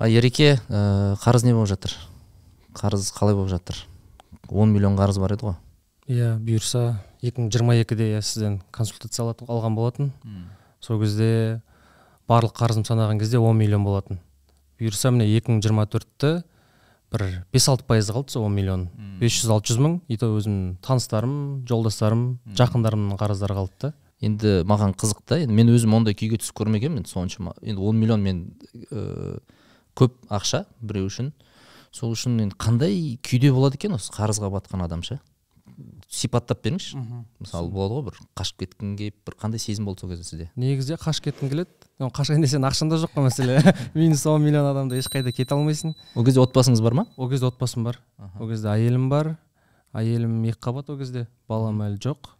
а ереке ә, қарыз не болып жатыр қарыз қалай болып жатыр 10 миллион қарыз бар еді ғой иә бұйырса 2022-де иә сізден консультация алған болатын сол кезде барлық қарызым санаған кезде 10 миллион болатын бұйырса міне 2024-ті бір бес алты пайызы қалды сол он миллион бес жүз алты жүз мың и то өзімнің таныстарым жолдастарым жақындарымның қарыздары қалды да енді маған қызық та енді мен өзім ондай күйге түсіп көрмегенмін соншама енді он миллион мен ыыы э, көп ақша біреу үшін сол үшін енді қандай күйде болады екен осы қарызға батқан адам ше сипаттап беріңізші мысалы болады ғой бір қашып кеткің келіп бір қандай сезім болды сол кезде сізде негізі қашып кеткім келеді қашайын десең ақшаң да жоқ қой мәселе минус он миллион адамда ешқайда кете алмайсың ол кезде отбасыңыз бар ма ол кезде отбасым бар ол кезде әйелім бар әйелім екі қабат ол кезде балам әлі жоқ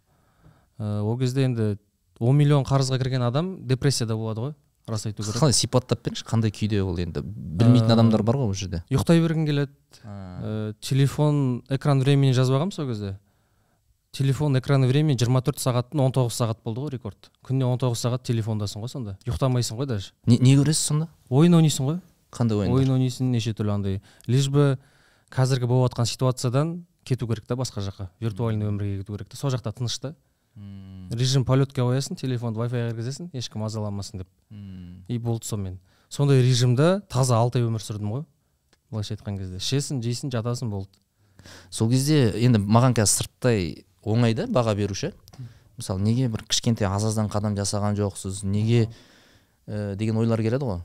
ә, ол кезде енді он миллион қарызға кірген адам депрессияда болады ғой рас айту керек қалай сипаттап беріңізші қандай күйде ол енді білмейтін э, адамдар бар ғой ол жерде ұйықтай бергің келеді ә, телефон экран времени жазбағанмын сол кезде телефон экран времени 24 сағаттың 19 сағат болды ғой рекорд күніне 19 сағат телефондасың ғой сонда ұйықтамайсың ғой даже не, не көресіз сонда ойын ойнайсың ғой қандай ойын ойын ойнайсың неше түрлі андай лишь бы қазіргі болып жатқан ситуациядан кету керек та басқа жаққа виртуальный өмірге кету керек та сол жақта тыныш та режим полетке қоясың телефонды wi fi кіргізесің ешкім мазаламасын деп и болды сонымен сондай режимде таза алты ай өмір сүрдім ғой былайша айтқан кезде ішесің жейсің жатасың болды сол кезде енді маған қазір сырттай оңай да баға беру ше мысалы неге бір кішкентай аз аздан қадам жасаған жоқсыз неге ә, деген ойлар келеді ғой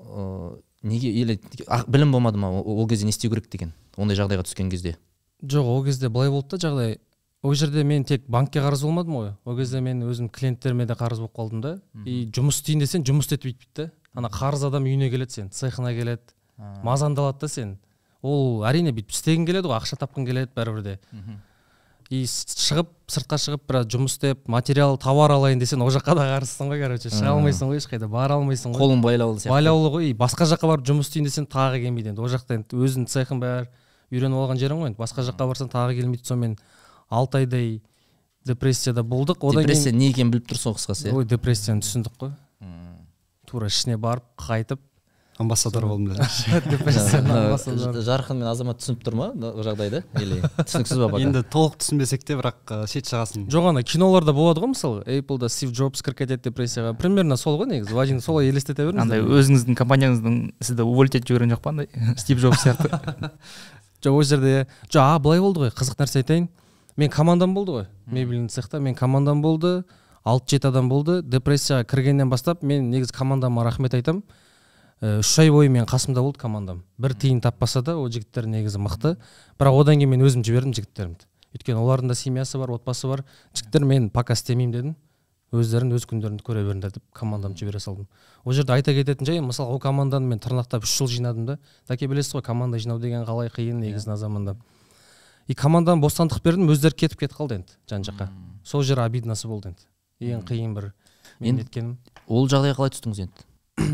ә, неге или білім болмады ма ол кезде не істеу керек деген ондай жағдайға түскен кезде жоқ ол кезде былай болды да жағдай ол жерде мен тек банкке қарыз болмадым ғой ол кезде мен өзім клиенттеріме де қарыз болып қалдым да и жұмыс істейін десең жұмыс істетіп бүйтпейді да ана қарыз адам үйіне келеді сен цехына келеді мазандалады да сен ол әрине бүйтіп істегің келеді ғой ақша тапқың келеді бәрібір де и шығып сыртқа шығып біраз жұмыс істеп материал товар алайын десең ол жаққа да қарызсың ғой короче шыға алмайсың ғой ешқайда бара алмайсың ғой қолың байлаулы сияқты байлаулы ғой и басқа жаққа барып жұмыс істейін десең тағы келмейді енді ол жақта енді өзіңнің цехың бар үйреніп алған жерің ғой енді басқа жаққа барсаң тағы келмейді сонымен алты айдай депрессияда болдық одан депрессия не екенін біліп тұрсың қысқасы иә? ой депрессияны түсіндік қой тура ішіне барып қайтып амбассадор болдым жарқын мен азамат түсініп тұр ма жағдайды или түсініксіз ба енді толық түсінбесек те бірақ шет шығасың жоқ ана киноларда болады ғой мысалы эйплда стив джобс кіріп кетеді депрессияға примерно сол ғой негізі вадим солай елестете беріңіз андай өзіңіздің компанияңыздың сізді уволить етіп жіберген жоқ па андай стив джобс сияқты жоқ ол жерде жоқ а былай болды ғой қызық нәрсе айтайын мен командам болды ғой мебельный цехта мен командам болды алты жеті адам болды депрессияға кіргеннен бастап мен негізі командама рахмет айтамын э, үш ай бойы мен қасымда болды командам бір тиын таппаса да ол жігіттер негізі мықты бірақ одан кейін мен өзім жібердім жігіттерімді өйткені олардың да семьясы бар отбасы бар жігіттер мен пока істемеймін дедім өздерін өз күндерін көре беріңдер деп командамды жібере салдым ол жерде айта кететін жай мысалы ол команданы мен тырнақтап үш жыл жинадым да тәке білесіз ғой команда жинау деген қалай қиын иә. негізі мына заманда и командадан бостандық бердім өздері кетіп кетіп қалды енді жан жаққа сол жер обиднасы болды енді ең қиын бір мен неткенім ол жағдайға қалай түстіңіз енді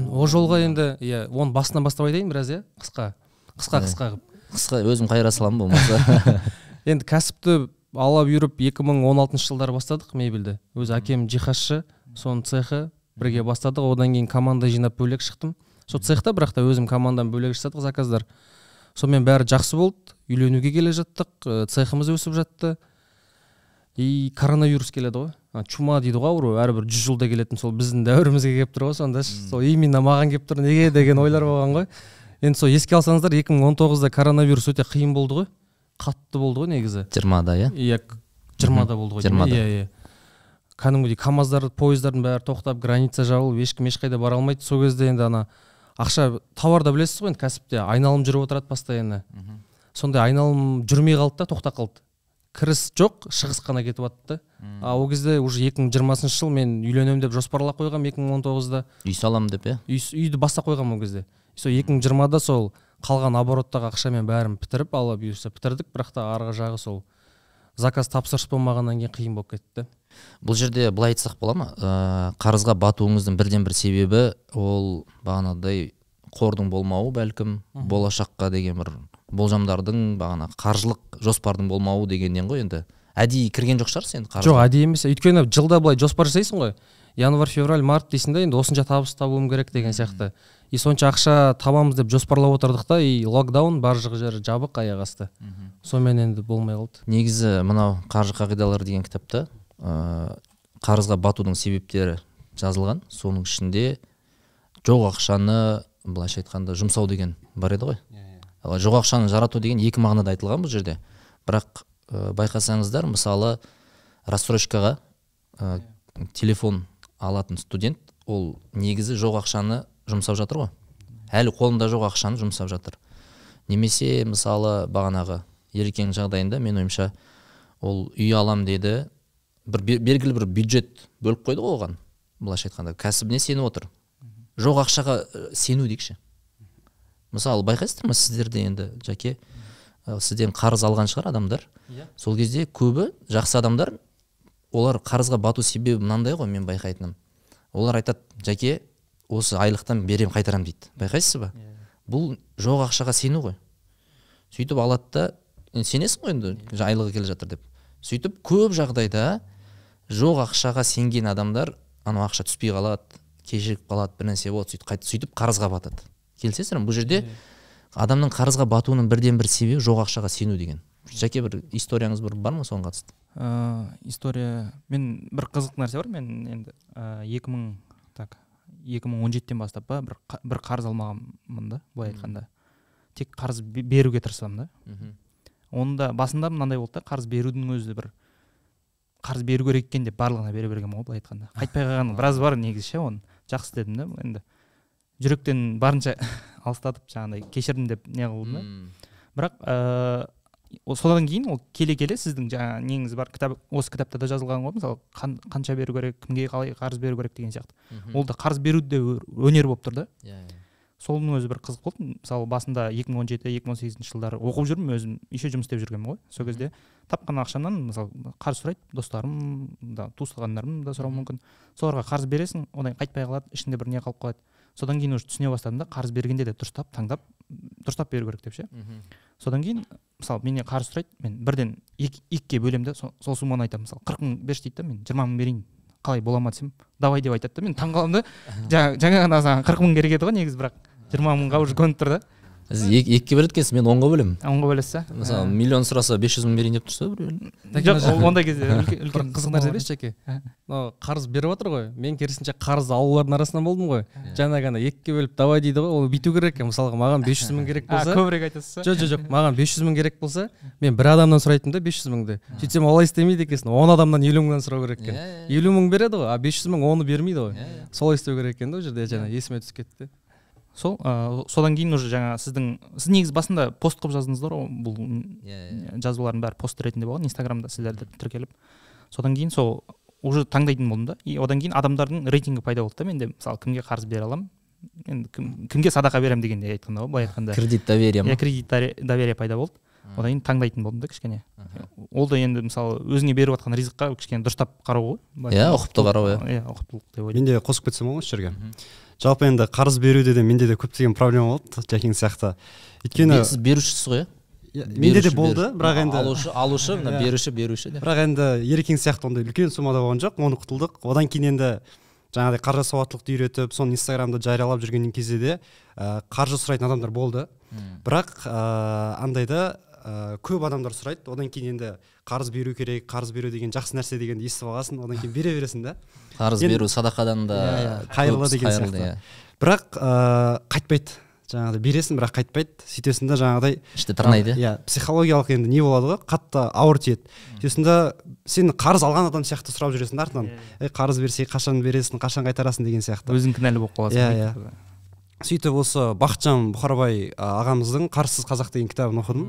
ол жолға енді иә оны басынан бастап айтайын біраз иә қысқа қысқа қысқа қылып қысқа өзім қайыра саламын болмаса енді кәсіпті алла бұйырып 2016 жылдары бастадық мебельді өз әкем жиһазшы соның цехы бірге бастадық одан кейін команда жинап бөлек шықтым сол цехта бірақ та өзім командам бөлек жасадық заказдар сонымен бәрі жақсы болды үйленуге келе жаттық э, цехымыз өсіп жатты и коронавирус келеді ғой чума дейді ғой ауру әрбір жүз жылда келетін сол біздің дәуірімізге келіп тұр ғой сонда hmm. сол именно маған келіп тұр неге деген ойлар болған ғой енді сол еске алсаңыздар 2019-да коронавирус өте қиын болды ғой қатты болды ғой негізі жиырмада иә иә жиырмада болды ғой жиырмада иә иә кәдімгідей камаздар пойыздардың бәрі тоқтап граница жабылып ешкім ешқайда бара алмайды сол кезде енді ана ақша тауарда білесіз ғой енді кәсіпте айналым жүріп отырады постоянно сондай айналым жүрмей қалды да тоқтап қалды кіріс жоқ шығыс қана кетіп жатты а ол кезде уже екі мың жиырмасыншы жыл мен үйленемін деп жоспарлап қойғанмын екі мың он тоғызда үй саламын деп иә үйді бастап қойғанмын ол кезде сол екі мың жиырмада сол қалған обороттағы ақшамен бәрін бітіріп алла бұйырса бітірдік бірақ та арғы жағы сол заказ тапсырыс болмағаннан кейін қиын болып кетті бұл жерде былай айтсақ бола ма э, қарызға батуыңыздың бірден бір себебі ол бағанағыдай қордың болмауы бәлкім болашаққа деген бір болжамдардың бағана қаржылық жоспардың болмауы дегеннен ғой енді әдейі кірген жоқ шығарсыз енді жоқ әдейі емес өйткені жылда былай жоспар жасайсың ғой январь февраль март дейсің да енді осынша табыс табуым керек деген сияқты и сонша ақша табамыз деп жоспарлап отырдық та и локдаун бар жері жабық аяқ асты сонымен енді болмай қалды негізі мынау қаржы қағидалары деген кітапта ә, қарызға батудың себептері жазылған соның ішінде жоқ ақшаны былайша айтқанда жұмсау деген бар еді ғой Жоқ ақшаны жарату деген екі мағынада айтылған бұл жерде бірақ ә, байқасаңыздар мысалы рассрочкаға ә, телефон алатын студент ол негізі жоқ ақшаны жұмсап жатыр ғой әлі қолында жоқ ақшаны жұмсап жатыр немесе мысалы бағанағы ерекеңнің жағдайында мен ойымша ол үй алам деді бір белгілі бір бюджет бөліп қойды ғой оған былайша айтқанда кәсібіне сеніп отыр жоқ ақшаға сену дейікші мысалы байқайсыздар ма сіздерде енді жәке ә, сізден қарыз алған шығар адамдар иә сол кезде көбі жақсы адамдар олар қарызға бату себебі мынандай ғой мен байқайтыным олар айтады жәке осы айлықтан берем қайтарам дейді байқайсыз ба иә. бұл жоқ ақшаға сену ғой сөйтіп алады да сенесің ғой енді иә. айлығы келе жатыр деп сөйтіп көп жағдайда жоқ ақшаға сенген адамдар анау ақша түспей қалады кешігіп қалады бір нәрсе болады сөйтіп қайт, сөйтіп қарызға батады келісесіздер бұл жерде адамның қарызға батуының бірден бір себебі жоқ ақшаға сену деген жәке бір историяңыз бір бар ма соған қатысты ә, история мен бір қызық нәрсе бар мен енді ә, екі мың так екі мың он жетіден бастап па бір, бір қарыз алмағанмын да былай айтқанда тек қарыз беруге тырысамын да оны да басында мынандай болды да қарыз берудің өзі бір қарыз беру керек екен деп барлығына бере бергенмін ғой былай айтқанда қайтпай қалған біраз бар негізі ше оны жақсы дедім да енді жүректен барынша алыстатып жаңағыдай кешірдім деп не қылдым да бірақ ыыы содан кейін ол келе келе сіздің жаңағы неңіз бар кітап осы кітапта да жазылған ғой мысалы қанша беру керек кімге қалай қарыз беру керек деген сияқты ол да қарыз беру де өнер болып тұр да иә иә соның өзі бір қызық болды мысалы басында 2017-2018 жылдары оқып жүрмін өзім еще жұмыс істеп жүргенмін ғой сол кезде тапқан ақшамнан мысалы қарыз сұрайды достарым да туысқандарым да сұрауы мүмкін соларға қарыз бересің одан қайтпай қалады ішінде бір не қалып қалады содан кейін уже түсіне бастадым да қарыз бергенде де дұрыстап таңдап дұрыстап беру керек деп ше содан кейін мысалы менен қарыз сұрайды мен бірден екіге бөлемін да сол, сол сумманы айтамын мысалы қырық мың берші дейді да мен жиырма мың берейін қалай бола ма десем давай деп айтады да мен таңқаламын да жаңа ғана саған қырық мың керек еді ғой негізі бірақ жиырма мыңға уже көніп тұр да сіз екіге бөледі екенсіз мен онға бөлемін онға бөлесіз иә мысалы ә. миллион сұраса бес жүз мың берейін деп тұрса біреу жоқ ондай кезде үлкен қызық нәрсе емес жәке ә. мынау қарыз беріп жатыр ғой мен керісінше қарыз алулардың арасынан болдым ғой ә. жаңағы ана екіге бөліп давай дейді ғой ол бүйту керек екен мысалға маған бес жүз мың керек болса көбірек айтасыз жоқ жоқ жоқ маған бес жүз мың керек болса мен бір адамнан сұрайтынмын да бес жүз мыңды сөйтсем олай істемейді екенсің он адамнан елу мыңнан сұрау керек екен иә, иә, иә. елу мың береді ғой а бес жүз мың оны бермейді ғой солай істеу керек екен да ол жерде жаңағы есіме түсіп кетті сол ыыы содан кейін уже жаңа сіздің сіз негізі басында пост қылып жаздыңыздар ғой бұл иә, иә, иә. бәрі пост ретінде болған инстаграмда сіздерді тіркеліп содан кейін сол уже таңдайтын болдым да и одан кейін адамдардың рейтингі пайда болды да менде мысалы кімге қарыз бере аламын енді кім, кімге садақа беремін дегендей айтқанда ғой былай айтқанда кредит доверие иә кредит доверие пайда болды одан кейін таңдайтын болдым да кішкене ол да енді мысалы өзіңе беріп жатқан ризыққа кішкене дұрыстап қарау ғой иә ұқыпты қарау иә иә ұқыптылық деп ойлаймын мен де қосып кетсем болады осы жерге жалпы енді қарыз беруде де менде де көптеген проблема болды жәкең сияқты өйткені сіз берушісіз ғой иә менде де болды бірақ енді алушы алушы мына иә. беруші беруші бірақ енді ерекең сияқты ондай үлкен суммада болған жоқ оны құтылдық одан кейін енді жаңағыдай қаржы сауаттылықты үйретіп соны инстаграмда жариялап жүрген кезде де қаржы сұрайтын адамдар болды бірақ андай да ә, көп адамдар сұрайды одан кейін енді қарыз беру керек қарыз беру деген жақсы нәрсе дегенді естіп алғансың одан кейін бере бересің да қарыз беру садақадан да иә, иә, қайырлы деген сияқты иә. бірақ ә, қайтпайды жаңағыдай бересің бірақ қайтпайды сөйтесің да жаңағыдай ішті тырнайды иә психологиялық енді не болады ғой қатты ауыр тиеді сөйтесің да сен қарыз алған адам сияқты сұрап жүресің да артынан қарыз берсей қашан бересің қашан қайтарасың деген сияқты өзің кінәлі болып қаласың иә иә сөйтіп осы бақытжан бұқарбай ағамыздың қарызсыз қазақ деген кітабын оқыдым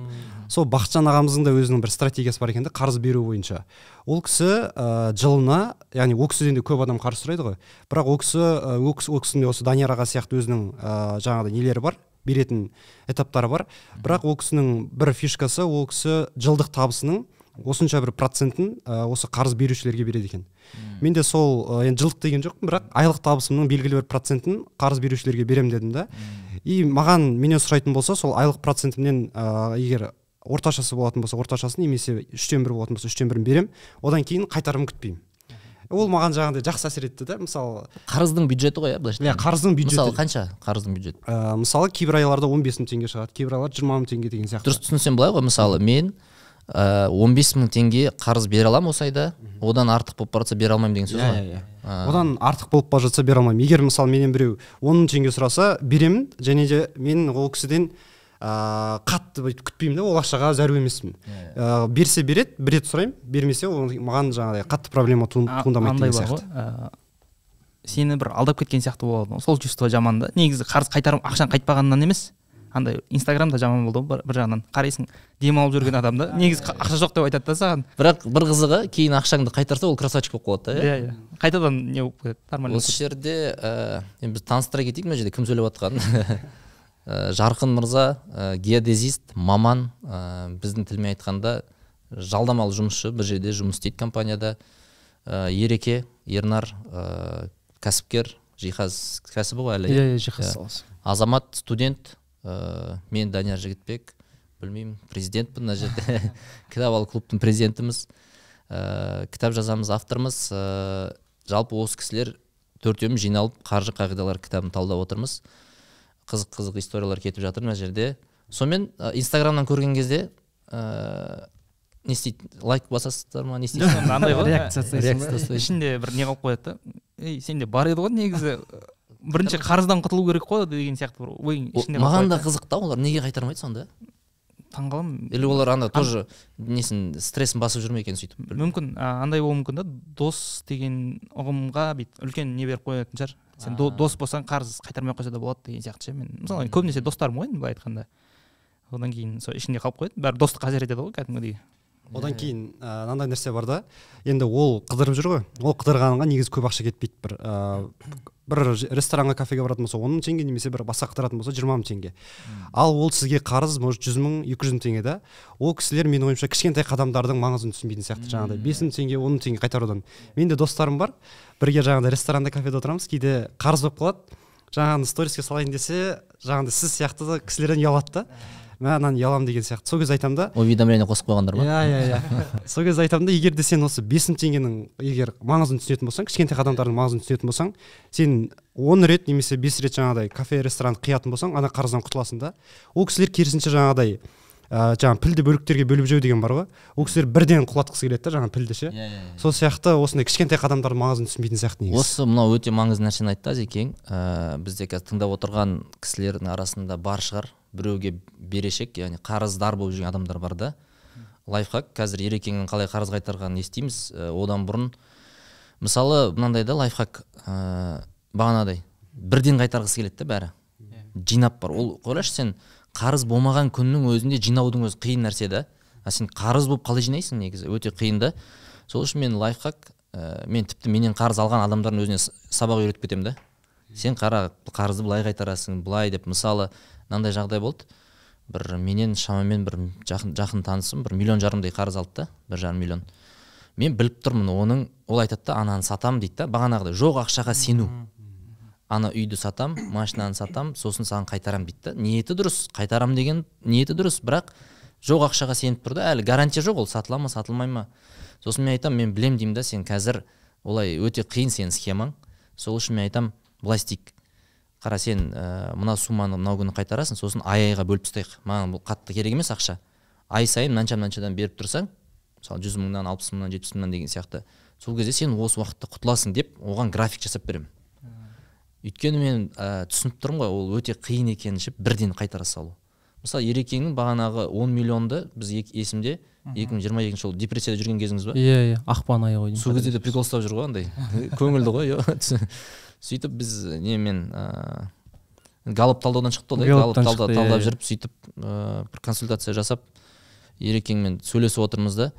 сол бақытжан ағамыздың да өзінің бір стратегиясы бар екен да қарыз беру бойынша ол кісі ә, жылына яғни ол кісіден де көп адам қарыз сұрайды ғой бірақ ол кісі ол кісінің осы данияр аға сияқты өзінің ә, жаңағыдай нелері бар беретін этаптары бар бірақ ол кісінің бір фишкасы ол кісі жылдық табысының осынша бір процентін ә, осы қарыз берушілерге береді екен hmm. мен де сол енді жылдық деген жоқпын бірақ айлық табысымның белгілі бір процентін қарыз берушілерге беремін дедім да hmm. и маған менен сұрайтын болса сол айлық процентімнен ә, егер орташасы болатын болса орташасын немесе үштен бір болатын болса үштен бірін беремін одан кейін қайтарым күтпеймін ол маған жаңағыдай жақсы әсер етті да мысалы қарыздың бюджеті ғой иә былайша иә қарыздың бюджеті мысалы қанша қарыздың бюджеті ә, мысалы кейбір айларда он бес мың теңге шығады кейбір айларда жиырма мың теңге деген сияқты дұрыс түсінсем былай ғой мысалы мен Э, он бес мың теңге қарыз бере аламын осы айда одан артық болып бара жатса бере алмаймын деген сөз иә, ғой иә иә э, одан артық болып бара жатса бере алмаймын егер мысалы менен біреу он мың теңге сұраса беремін және де мен ол кісіден ыыы э, қатты бүйтіп күтпеймін да ол ақшаға зәру емеспін ә, берсе береді бір рет сұраймын бермесе ол маған жаңағыдай қатты проблема туындамайды деген сияқты сені бір алдап кеткен сияқты болады сол чувство жаман да негізі қарыз қайтарым ақшаң қайтпағаннан емес андай инстаграм да жаман болды ғой бір жағынан қарайсың демалып жүрген адамда негізі ақша жоқ деп айтады да саған бірақ бір қызығы кейін ақшаңды қайтарса ол красавчик болып қалады да иә иә, иә. қайтадан не болып кетеді нормально осы жерде ыыы э, енді біз таныстыра кетейік мына жерде кім сөйлеп жатқанын э, жарқын мырза э, геодезист маман біздің тілмен айтқанда жалдамалы жұмысшы бір жерде жұмыс істейді компанияда ереке ернар ыыы кәсіпкер жиһаз кәсібі ғой әлі иә иә, иә жиһаз саласы азамат студент ә, мен данияр жігітбек білмеймін президентпін мына жерде кітап ал клубтың президентіміз ә, кітап жазамыз авторымыз ә, э, жалпы осы кісілер төртеуміз жиналып қаржы қағидалары кітабын талдап отырмыз қызық қызық историялар кетіп жатыр мына жерде сонымен ә, инстаграмнан көрген кезде ә, не істейді лайк басасыздар ма не істейсіз андай реакция ішінде бір не қалып қояды да ей сенде бар еді ғой негізі бірінші қарыздан құтылу керек қой деген сияқты бір ойың ішінде маған да қызық та олар неге қайтармайды сонда таңқаламын или олар ана тоже несін стрессін басып жүр ме екен сөйтіп мүмкін андай болуы мүмкін да дос деген ұғымға бүйтіп үлкен не беріп қоятын шығар сен дос болсаң қарыз қайтармай қойса да болады деген сияқты ше мен мысалы көбінесе достарым ғой енді былай айтқанда одан кейін сол ішінде қалып қояды бәрі достық әсер етеді ғой кәдімгідей одан кейін мынандай нәрсе бар да енді ол қыдырып жүр ғой ол қыдырғанға негізі көп ақша кетпейді бір бір ресторанға кафеге баратын болса он мың теңге немесе бір басқа қыдыратын болса жиырма мың теңге ал ол сізге қарыз может жүз мың екі жүз мың теңге да ол кісілер менің ойымша кішкентай қадамдардың маңызын түсінбейтін сияқты жаңағыдай бес мың теңге он мың теңге қайтарудан менде достарым бар бірге жаңағыдай ресторанда кафеде отырамыз кейде қарыз болып қалады жаңағыны сториске салайын десе жаңағыдай сіз сияқты кісілерден ұялады да Мә мынаны ұяламын деген сияқты сол кезде айтамын да уведомление қосып қойғандар ма иә иә иә сол кезде айтамын да егер де сен осы бес мың теңгенің егер маңызын түсінетін болсаң кішкентай қадамдардың маңызын түсінетін болсаң сен он рет немесе бес рет жаңағыдай кафе ресторан қиятын болсаң ана қарыздан құтыласың да ол кісілер керісінше жаңағыдай ә, жаңағы пілді бөліктерге бөліп жеу деген бар ғой ол кісілер бірден құлатқысы келеді да жаңағы пілді ше иә, иә, иә. сол сияқты осындай кішкентай қадамдардың маңызын түсінбейтін сияқты негізі осы мынау өте маңызды нәрсені айтты әзекең ә, бізде қазір тыңдап отырған кісілердің арасында бар шығар біреуге берешек яғни қарыздар болып жүрген адамдар бар да лайфхак қазір ерекеңнің қалай қарыз қайтарғанын естиміз ә, одан бұрын мысалы мынандай да лайфхак ә, бағанадай бірден қайтарғысы келеді да бәрі жинап бар ол қойлашы сен қарыз болмаған күннің өзінде жинаудың өзі қиын нәрсе да а сен қарыз болып қалай жинайсың негізі өте қиын да сол үшін мен лайфхак ә, мен тіпті менен қарыз алған адамдардың өзіне сабақ үйретіп кетемін да сен қара қарызды былай қайтарасың былай деп мысалы мынандай жағдай болды бір менен шамамен бір жақын, жақын танысым бір миллион жарымдай қарыз алды да бір жарым миллион мен біліп тұрмын оның ол айтады да ананы сатамын дейді да бағанағыдай жоқ ақшаға сену ана үйді сатам машинаны сатам сосын саған қайтарам дейді да ниеті дұрыс қайтарам деген ниеті дұрыс бірақ жоқ ақшаға сеніп тұр да әлі гарантия жоқ ол сатыла ма сатылмай ма сосын мен айтамын мен білем деймін да сен қазір олай өте қиын сенің схемаң сол үшін мен айтамын былай істейік қара сен ә, мына сумманы мынау күні қайтарасың сосын ай айға бөліп тастайық маған бұл қатты керек емес ақша ай сайын мынанша мынаншадан беріп тұрсаң мысалы жүз мыңнан алпыс мыңнан жетпіс мыңнан деген сияқты сол кезде сен осы уақытта құтыласың деп оған график жасап беремін өйткені мен ә, түсініп тұрмын ғой ол өте қиын екенін ше бірден қайтара салу мысалы ерекеңнің бағанағы 10 миллионды біз ек, есімде 2022 жылы депрессияда жүрген кезіңіз ба иә иә ақпан айы ғой сол кезде де прикол ұстап жүр ғой андай көңілді ғой сөйтіп біз немен ыыы галоп талдаудан шықты ғой галоп талдап иә, иә. жүріп сөйтіп бір консультация жасап ерекеңмен сөйлесіп отырмыз да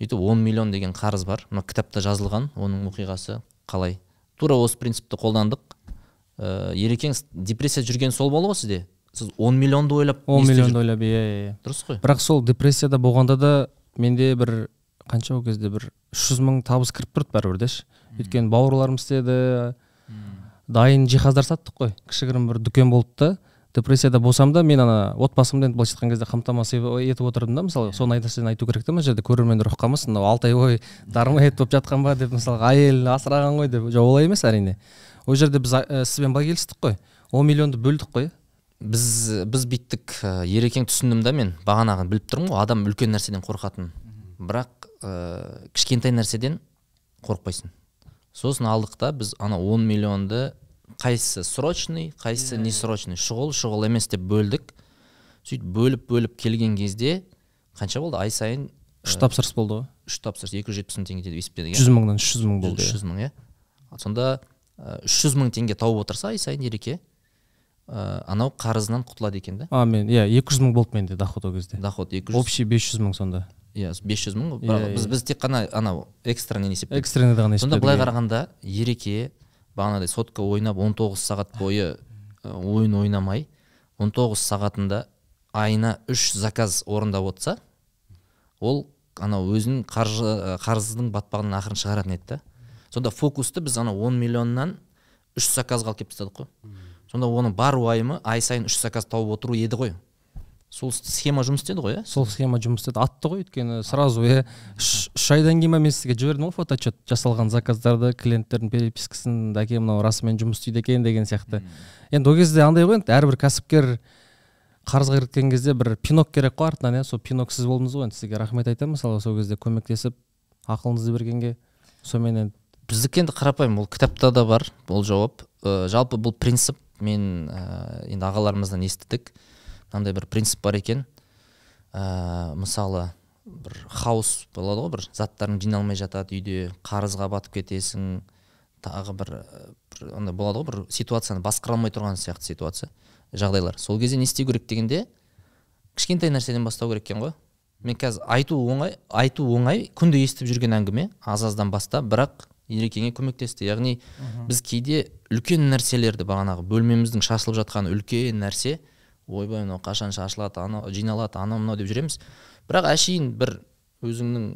сөйтіп он миллион деген қарыз бар мына кітапта жазылған оның оқиғасы қалай тура осы принципті қолдандық ә, ерекең депрессия жүрген сол болды ғой сізде сіз он миллионды ойлап он миллионды ойлап иә, иә иә дұрыс қой бірақ сол депрессияда болғанда да менде бір қанша ол кезде бір үш жүз мың табыс кіріп тұрды бәрібір ше өйткені бауырларым істеді дайын жиһаздар саттық қой кішігірім бір дүкен болды да депрессияда болсам да мен ана отбасымды енді былайша айтқан кезде қамтамасыз етіп отырдым да мысалы иә. соны нәрсені айту керек та мына жерде көрермендер ұққан болсын мынау алты ай бойы дармоед болып жатқан ба деп мысалы әйел асыраған ғой деп жоқ олай емес әрине ол жерде біз ә, сізбен былай келістік қой он миллионды бөлдік қой біз біз бүйттік ә, э, ерекең түсіндім да мен бағанағы біліп тұрмын ғой адам үлкен нәрседен қорқатын бірақ ә, кішкентай нәрседен қорықпайсың сосын алдық та біз ана 10 миллионды қайсысы срочный қайсысы не срочный шұғыл шұғыл емес деп бөлдік сөйтіп бөліп бөліп келген кезде қанша болды ай сайын үш тапсырыс болды ғой үш тапсырыс екі жүз жетпіс мың теңге деп есептедік жүз мыңнан үш жүз мың болды үш иә. жүз мың иә сонда үш жүз мың теңге тауып отырса ай сайын ереке ә, анау қарызынан құтылады екен да а мен иә екі жүз мың болды менде доход ол кезде доход екі жүз общий бес жүз мың сонда иә бес жүз мың иә, бірақ иә. біз біз тек қана анау экстренный есептедік экстренный ғана сонда былай иә. қарағанда ереке бағанағыдай сотка ойнап 19 сағат бойы ойын ойнамай 19 сағатында айына үш заказ орындап отырса ол анау өзінің қаржы қарыздың батпағынан ақырын шығаратын еді да сонда фокусты біз ана он миллионнан үш заказға алып келіп тастадық қой сонда оның бар уайымы ай сайын үш заказ тауып отыру еді ғой сол схема жұмыс істеді ғой иә сол схема жұмыс істеді атты ғой өйткені сразу иә үш айдан кейін ба мен сізге жібердім ғой фотоотчет жасалған заказдарды клиенттердің перепискасын әке мынау расымен жұмыс істейді екен деген сияқты енді ол кезде андай ғой енді әрбір кәсіпкер қарызға кірген кезде бір пинок керек қой артынан иә сол сіз болдыңыз ғой енді сізге рахмет айтамын мысалы сол кезде көмектесіп ақылыңызды бергенге сонымен енді біздікі енді қарапайым ол кітапта да бар ол жауап ә, жалпы бұл принцип мен ә, енді ағаларымыздан естідік мынандай бір принцип бар екен ә, мысалы бір хаос болады ғой бір заттарың жиналмай жатады үйде қарызға батып кетесің тағы бір бір андай болады ғой бір ситуацияны басқара алмай тұрған сияқты ситуация жағдайлар сол кезде не істеу керек дегенде кішкентай нәрседен бастау керек екен ғой мен қазір айту оңай айту оңай күнде естіп жүрген әңгіме аз аздан баста бірақ ерекеңе көмектесті яғни біз кейде үлкен нәрселерді бағанағы бөлмеміздің шашылып жатқан үлкен нәрсе ойбай мынау қашан шашылады анау жиналады анау мынау деп жүреміз бірақ әшейін бір өзіңнің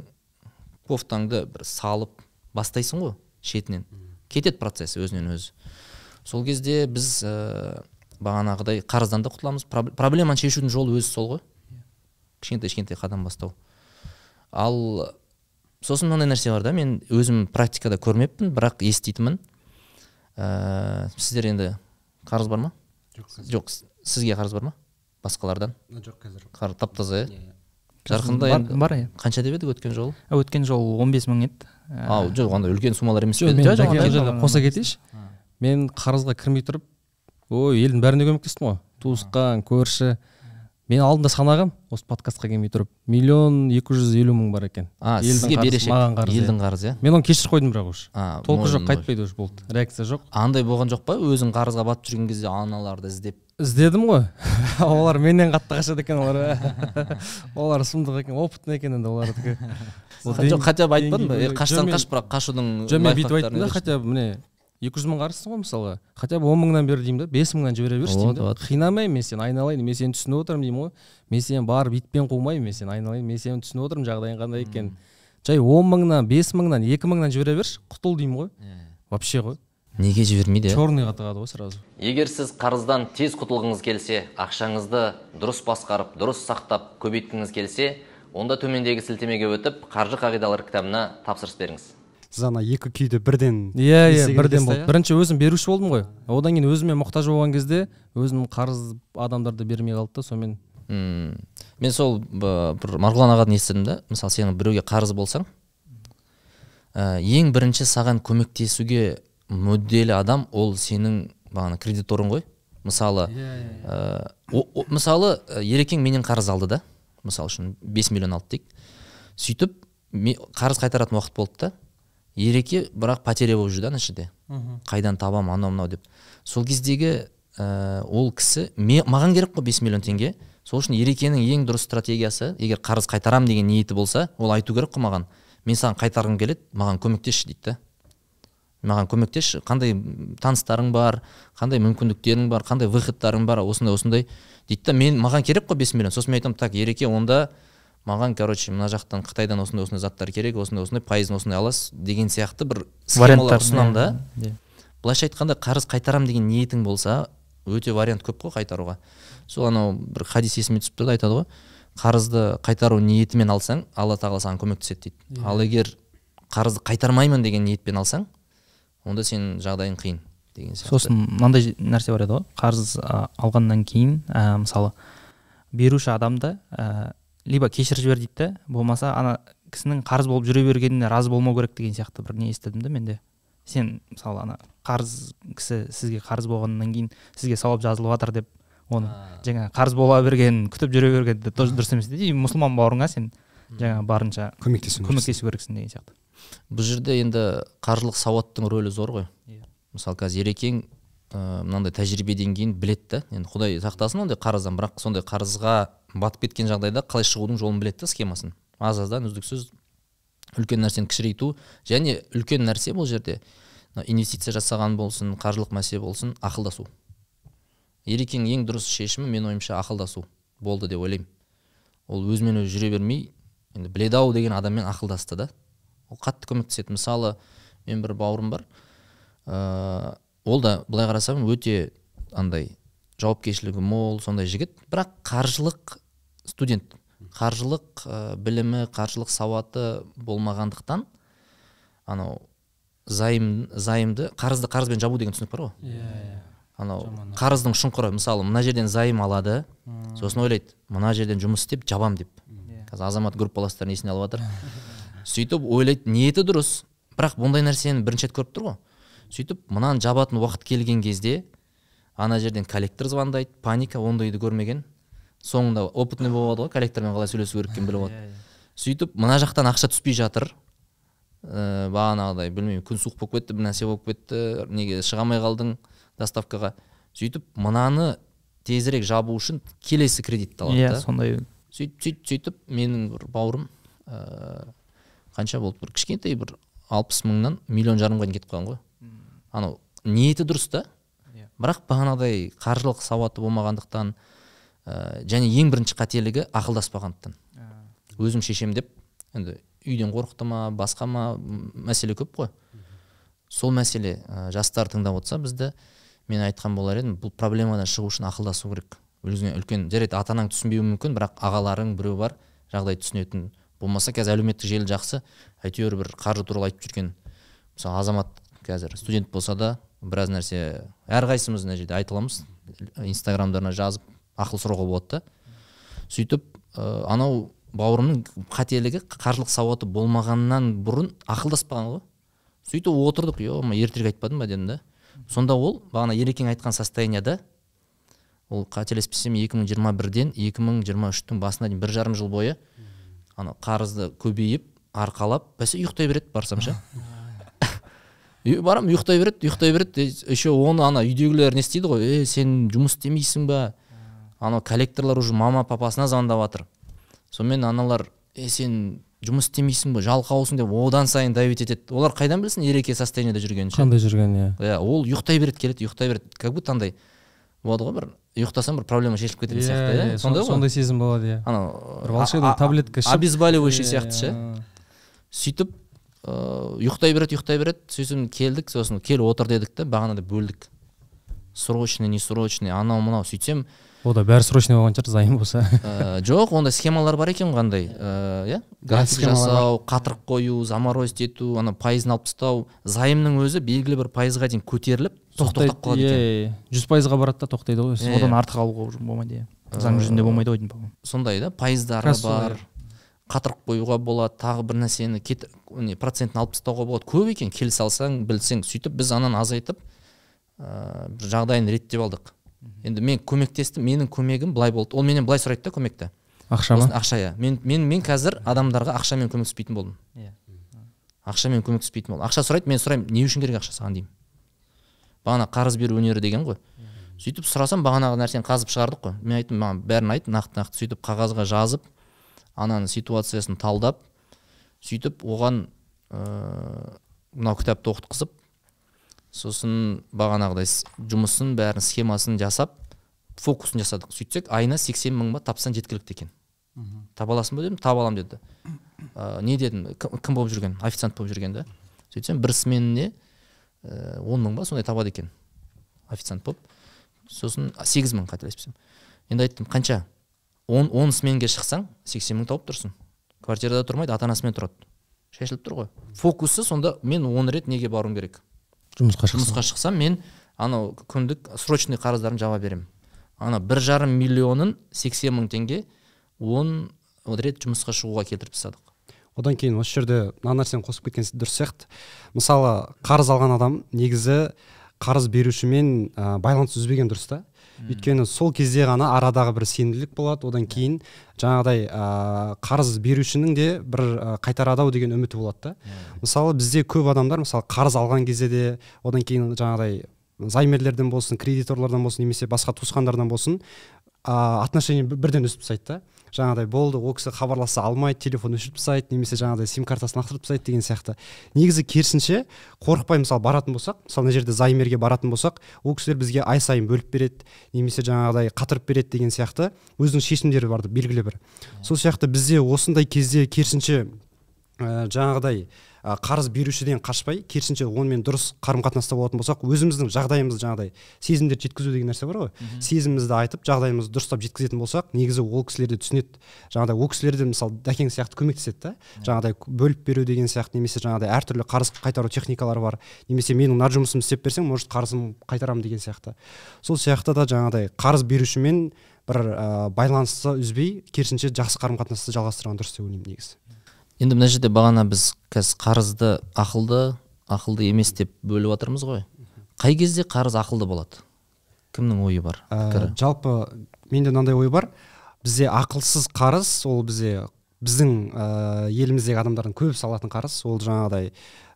кофтаңды бір салып бастайсың ғой шетінен кетеді процесс өзінен өзі сол кезде біз ә, бағанағыдай қарыздан да құтыламыз проблеманы шешудің жолы өзі сол ғой иә. кішкентай кішкентай қадам бастау ал сосын мынандай нәрсе бар да мен өзім практикада көрмеппін бірақ еститінмін ә, сіздер енді қарыз бар ма жоқ сізге қарыз бар ма басқалардан жоқ қазір қар тап таза э? иә, иә. жарқында бар иә қанша деп едік өткен жолы ә, өткен жолы он бес мың еді ә, ау жоқ ондай үлкен суммалар емес қоса кетейінші мен қарызға кірмей тұрып ой елдің бәріне көмектестім ғой туысқан көрші мен алдында санағам осы подкастқа келмей тұрып миллион екі жүз елу мың бар екен а сізге берешек маған қарыз елдің қарызы иә мен оны кешіріп қойдым бірақ уже толқы жоқ қайтпайды уже болды реакция жоқ андай болған жоқ па өзің қарызға батып жүрген кезде аналарды іздеп іздедім ғой олар менен қатты қашады екен олар олар сұмдық екен опытный екен енді олардікі жоқ хотя бы айтпадың ба қашсаң қаш бірақ қашудың жоқ мен бүйтіп айттым да хотя бы міне екі жүз мың ғой мысалға хотя бы он мыңнан бер деймін да бес мыңнан жібере берші деймін да қинамаймын мен сені айналайын мен сені түсініп отырмын деймін ғой мен сені барып итпен қумаймын мен сені айналайын мен сені түсініп отырмын жағдайың қандай екенін жай он мыңнан бес мыңнан екі мыңнан жібере берші құтыл деймін ғой вообще ғой неге жібермейді иә черныйға тығады ғой сразу егер сіз қарыздан тез құтылғыңыз келсе ақшаңызды дұрыс басқарып дұрыс сақтап көбейткіңіз келсе онда төмендегі сілтемеге өтіп қаржы қағидалары кітабына тапсырыс беріңіз сіз ана екі күйді бірден иә иә бірден болды иә? бірінші өзім беруші болдым ғой одан кейін өзіме мұқтаж болған кезде өзім қарыз адамдарды бермей қалды да сонымен мм мен сол бір марғұлан ағадан естідім да мысалы сен біреуге қарыз болсаң ә, ең бірінші саған көмектесуге мүдделі адам ол сенің бағана кредиторың ғой мысалы иә, иә, ә, о, мысалы ә, ерекең менен қарыз алды да мысалы үшін 5 миллион алды дейік сөйтіп қарыз қайтаратын уақыт болды да ереке бірақ потеря болып жүр да жерде қайдан табам анау мынау деп сол кездегі ә, ол кісі ме, маған керек қой бес миллион теңге сол үшін ерекенің ең дұрыс стратегиясы егер қарыз қайтарам деген ниеті болса ол айту керек қой маған мен саған қайтарғым келеді маған көмектесші дейді да маған көмектесші қандай таныстарың бар қандай мүмкіндіктерің бар қандай выходтарың бар осындай осындай дейді да мен маған керек қой бес миллион сосын мен айтамын так ереке онда маған короче мына жақтан қытайдан осындай осындай заттар керек осындай осындай пайызын осындай аласыз деген сияқты бір варианттар ұсынамын да былайша айтқанда қарыз қайтарам деген ниетің болса өте вариант көп қой қайтаруға сол анау бір хадис есіме түсіп да айтады ғой қарызды қайтару ниетімен алсаң алла тағала саған көмектеседі дейді yeah. Иә. ал егер қарызды қайтармаймын деген ниетпен алсаң онда сенің жағдайың қиын деген сияқты сосын мынандай нәрсе бар еді ғой қарыз алғаннан кейін ә, мысалы беруші адамды либо кешіріп жібер дейді да болмаса ана кісінің қарыз болып жүре бергеніне разы болмау керек деген сияқты бір не естідім да менде сен мысалы ана қарыз кісі сізге қарыз болғаннан кейін сізге сауап жазылып жатыр деп оны жаңа қарыз бола берген күтіп жүре берген тоже дұрыс емес и мұсылман бауырыңа сен жаңа барынша көмектесу көмектесу керексің деген сияқты бұл жерде енді қаржылық сауаттың рөлі зор ғой иә мысалы қазір ерекең ыыы мынандай тәжірибеден кейін біледі да енді құдай сақтасын ондай қарыздан бірақ сондай қарызға батып кеткен жағдайда қалай шығудың жолын біледі да схемасын аз аздан үздіксіз үлкен нәрсені кішірейту және үлкен нәрсе бұл жерде инвестиция жасаған болсын қаржылық мәселе болсын ақылдасу ерекең ең дұрыс шешімі мен ойымша ақылдасу болды деп ойлаймын ол өзімен өзі жүре бермей енді біледі ау деген адаммен ақылдасты да ол қатты көмектеседі мысалы мен бір бауырым бар ә, ол да былай қарасам өте андай жауапкершілігі мол сондай жігіт бірақ қаржылық студент қаржылық ә, білімі қаржылық сауаты болмағандықтан анау займ займды қарызды қарызбен жабу деген түсінік бар ғой иә иә анау қарыздың шұңқыры мысалы мына жерден займ алады сосын ойлайды мына жерден жұмыс істеп жабам деп қазір азамат группаластарын есіне алып жатыр сөйтіп ойлайды ниеті дұрыс бірақ бұндай нәрсені бірінші рет көріп тұр ғой сөйтіп мынаны жабатын уақыт келген кезде ана жерден коллектор звондайды паника ондайды көрмеген соңында опытный болып алады ғой коллектормен қалай сөйлесу керек екенін ә, біліп алады иә, иә. сөйтіп мына жақтан ақша түспей жатыр ыыы ә, бағанағыдай білмеймін күн суық болып кетті бір болып кетті неге шыға алмай қалдың доставкаға сөйтіп мынаны тезірек жабу үшін келесі кредитті алады иә сондай сөйтіп сөйтіп сөйтіп менің бір бауырым ыыы ә, қанша болды бір кішкентай бір алпыс мыңнан миллион жарымға дейін кетіп қалған ғой анау ниеті дұрыс та иә. бірақ бағанағыдай қаржылық сауаты болмағандықтан ә, және ең бірінші қателігі ақылдаспағандықтан өзім шешем деп енді үйден қорықты ма басқа ма мәселе көп қой сол мәселе ә, жастар тыңдап отырса бізді мен айтқан болар едім бұл проблемадан шығу үшін ақылдасу керек үлкен үлкен жарайды ата анаң түсінбеуі мүмкін бірақ ағаларың біреу бар жағдай түсінетін болмаса қазір әлеуметтік желі жақсы әйтеуір бір қаржы туралы айтып жүрген мысалы азамат қазір студент болса да біраз нәрсе әрқайсымыз мына жерде айта аламыз инстаграмдарына жазып ақыл сұрауға болады да сөйтіп ә, анау бауырымның қателігі қаржылық сауаты болмағаннан бұрын ақылдаспаған ғой сөйтіп отырдық е ма ертерек айтпадым ба дедім да сонда ол бағана ерекең айтқан состояниеда ол қателеспесем 2021-ден 2023-тің басына дейін бір жарым жыл бойы ана қарызды көбейіп арқалап бәсе ұйықтай береді барсам ше барамын ұйықтай береді ұйықтай береді еще оны ана үйдегілер не істейді ғой ей сен жұмыс істемейсің ба анау коллекторлар уже мама папасына звондап жатыр сонымен аналар е сен жұмыс істемейсің ба жалқаусың деп одан сайын давить етеді олар қайдан білсін ереке состояниеде жүргенін қандай жүргенін иә иә ол ұйықтай береді келеді ұйықтай береді как будто андай болады ғой бір ұйықтасаң бір проблема шешіліп кететін иә, сияқты иә, иә? сондай ғой сондай сезім болады иә анау бір волшебный таблетка ішіп обезболивающий сияқты ше иә. сөйтіп ыыы э, ұйықтай береді ұйықтай береді сосын келдік сосын кел отыр дедік та бағанадай бөлдік срочный не срочный анау мынау сөйтсем ода бәрі срочный болған шығар займ болса ә, жоқ ондай схемалар бар екен қандай ә, иә ә, график жасау қатырып қою заморозить ету ана пайызын алып тастау займның өзі белгілі бір пайызға дейін көтеріліп тоқтап қалады екен жүз пайызға барады да тоқтайды ғой одан артық алуға уже болмайды иә заң жүзінде болмайды ғой деймін сондай да пайыздары бар қатырып қоюға болады тағы бір нәрсені кет, не процентін алып тастауға болады көп екен келісе алсаң білсең сөйтіп біз ананы азайтып ыыы жағдайын реттеп алдық енді мен көмектестім менің көмегім былай болды ол менен былай сұрайды да көмекті ақша ма ақша иә мен, мен мен қазір адамдарға ақшамен көмектеспейтін болдым иә ақшамен көмектеспейтін болдым ақша сұрайды мен сұраймын не үшін керек ақша саған деймін бағана қарыз беру өнері деген ғой сөйтіп сұрасам бағанағы нәрсені қазып шығардық қой мен айттым маған бәрін айт нақты нақты сөйтіп қағазға жазып ананың ситуациясын талдап сөйтіп оған ыыы мынау кітапты оқытқызып сосын бағанағыдай жұмысын бәрін схемасын жасап фокусын жасадық сөйтсек айына сексен мың ба тапсаң жеткілікті екен таба аласың ба дедім таба аламын деді ә, не дедім кім болып жүрген официант болып жүрген да сөйтсем бір сменіне э, он мың ба сондай табады екен официант болып сосын сегіз мың қателеспесем енді айттым қанша он он сменге шықсаң сексен мың тауып тұрсың квартирада тұрмайды ата анасымен тұрады шешіліп тұр ғой фокусы сонда мен он рет неге баруым керек жұмысқа шықсам жұмысқа шықсам мен анау күндік срочный қарыздарын жаба беремін ана бір жарым миллионын сексен мың теңге он рет жұмысқа шығуға келтіріп тастадық одан кейін осы жерде мына нәрсені қосып кеткен дұрыс сияқты мысалы қарыз алған адам негізі қарыз берушімен ә, байланыс үзбеген дұрыс та өйткені сол кезде ғана арадағы бір сенімділік болады одан иә. кейін жаңағыдай ә, қарыз берушінің де бір ә, қайтарады деген үміті болады да иә. мысалы бізде көп адамдар мысалы қарыз алған кезде де одан кейін жаңағыдай займерлерден болсын кредиторлардан болсын немесе басқа туысқандардан болсын ыыы отношение бірден үзіп тастайды да жаңағыдай болды ол кісі хабарласа алмайды телефон өшіріп тастайды немесе жаңағыдай сим картасын лақтырып тастайды деген сияқты негізі керісінше қорықпай мысалы баратын болсақ мысалы мына жерде займерге баратын болсақ ол кісілер бізге ай сайын бөліп береді немесе жаңағыдай қатырып береді деген сияқты өзінің шешімдері бар белгілі бір сол сияқты бізде осындай кезде керісінше ә, жаңағыдай қарыз берушіден қашпай керісінше онымен дұрыс қарым қатынаста болатын болсақ өзіміздің жағдайымызды жаңағыдай сезімдер жеткізу деген нәрсе бар ғой сезімімізді айтып жағдайымызды дұрыстап жеткізетін болсақ негізі ол кісілер де түсінеді жаңағыдай ол кісілер де мысалы дәкең сияқты көмектеседі да жаңағыдай бөліп беру деген сияқты немесе жаңағыдай әртүрлі қарыз қайтару техникалары бар немесе менің мына жұмысымды істеп берсең может қарызым қайтарамын деген сияқты сол сияқты да жаңағыдай қарыз берушімен бір ә, байланысты үзбей керісінше жақсы қарым қатынасты жалғастырған дұрыс деп ойлаймын негізі енді мына жерде бағана біз қазір қарызды ақылды ақылды емес деп бөліп жатырмыз ғой қай кезде қарыз ақылды болады кімнің ойы бар пікірі жалпы менде мынандай ой бар бізде ақылсыз қарыз ол бізде біздің ә, еліміздегі адамдардың көбісі алатын қарыз ол жаңағыдай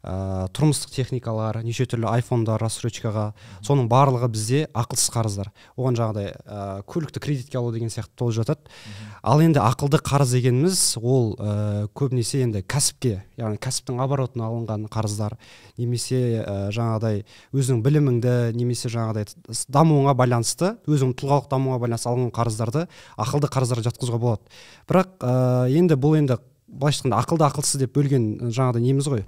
ә, тұрмыстық техникалар неше түрлі айфондар рассрочкаға соның барлығы бізде ақылсыз қарыздар оған жаңағыдай ә, көлікті кредитке алу деген сияқты толып жатады ал енді ақылды қарыз дегеніміз ол ә, көбінесе енді кәсіпке яғни кәсіптің оборотына алынған қарыздар немесе ә, жаңағыдай өзіңнің біліміңді немесе жаңағыдай дамуыңа байланысты өзің тұлғалық дамуыңа байланысты алынған қарыздарды ақылды қарыздарға жатқызуға болады бірақ ә, енді бұл енді былайша айтқанда ақылды ақылсыз деп бөлген жаңағыдай неміз ғой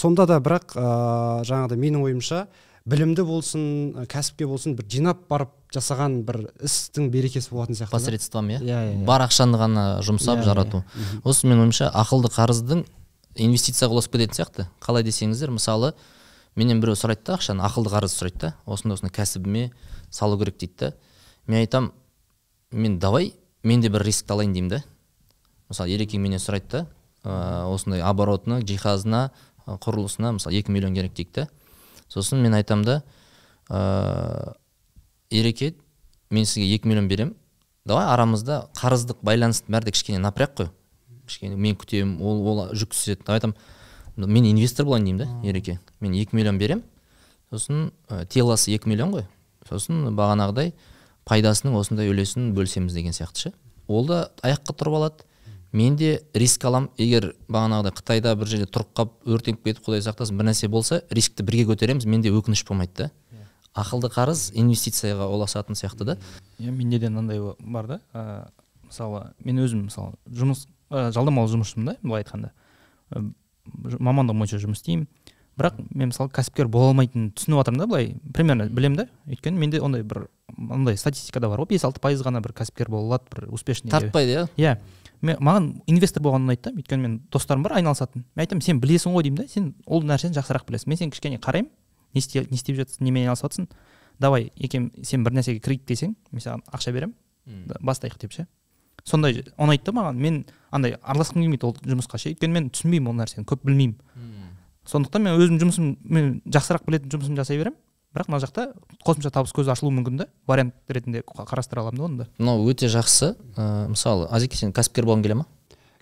сонда да бірақ ә, жаңағыдай менің ойымша білімді болсын кәсіпке болсын бір жинап барып жасаған бір істің берекесі болатын сияқты посредством иә? Иә, иә иә бар ақшаны ғана жұмсап yeah, иә, жарату осы менің ойымша ақылды қарыздың инвестицияға ұласып кететін сияқты қалай десеңіздер мысалы менен біреу сұрайды да ақшаны ақылды қарыз сұрайды да осындай осындай кәсібіме салу керек дейді да мен айтам мен давай менде бір рискті алайын деймін да мысалы ерекең менен сұрайды да ә, осындай оборотына жиһазына құрылысына мысалы екі миллион керек дейік та сосын мен айтамын да ыыы ереке мен сізге екі миллион беремін давай арамызда қарыздық байланыстың бәрі де кішкене напряг қой кішкене мен күтемін ол ол жүк түседі давай айтамын мен инвестор болайын деймін да ереке мен екі миллион беремін сосын ә, теласы екі миллион ғой сосын бағанағыдай пайдасының осындай үлесін бөлсеміз деген сияқты ше ол да аяққа тұрып алады мен де риск алам егер бағанағыдай қытайда бір жерде тұрып қалып өртеніп кетіп құдай сақтасын бір нәрсе болса рискті бірге көтереміз менде өкініш болмайды да иә. ақылды қарыз инвестицияға ұласатын сияқты да иә менде де мынандай бар да мысалы мен өзім мысалы жұмыс ә, жалдамалы жұмысшымын да былай айтқанда ә, мамандығым бойынша жұмыс істеймін бірақ мен мысалы кәсіпкер бола алмайтынын түсініп жатырмын да былай примерно білемін да өйткені менде ондай бір мындай статистикада бар ғой бес алты пайыз ғана бір кәсіпкер бола алады бір успешный тартпайды иә иә мен маған инвестор болған ұнайды да өйткені мен достарым бар айналысатын мен айтамын сен білесің ғой деймін да сен ол нәрсені жақсырақ білесің мен сен кішкене қараймын не не істеп жатырсың немен айналысып жатрсың давай екеум сен бір нәрсеге кредиттесең мен саған ақша беремін бастайық деп ше сондай ұнайды да маған мен андай араласқым келмейді ол жұмысқа ше өйткені мен түсінбеймін ол нәрсені көп білмеймін сондықтан мен өзім жұмысым мен жақсырақ білетін жұмысымды жасай беремін бірақ мына жақта қосымша табыс көзі ашылуы мүмкін да вариант ретінде қарастыра аламын да оны да мынау өте жақсы ыыы э, мысалы азеке сен кәсіпкер болғың келе ма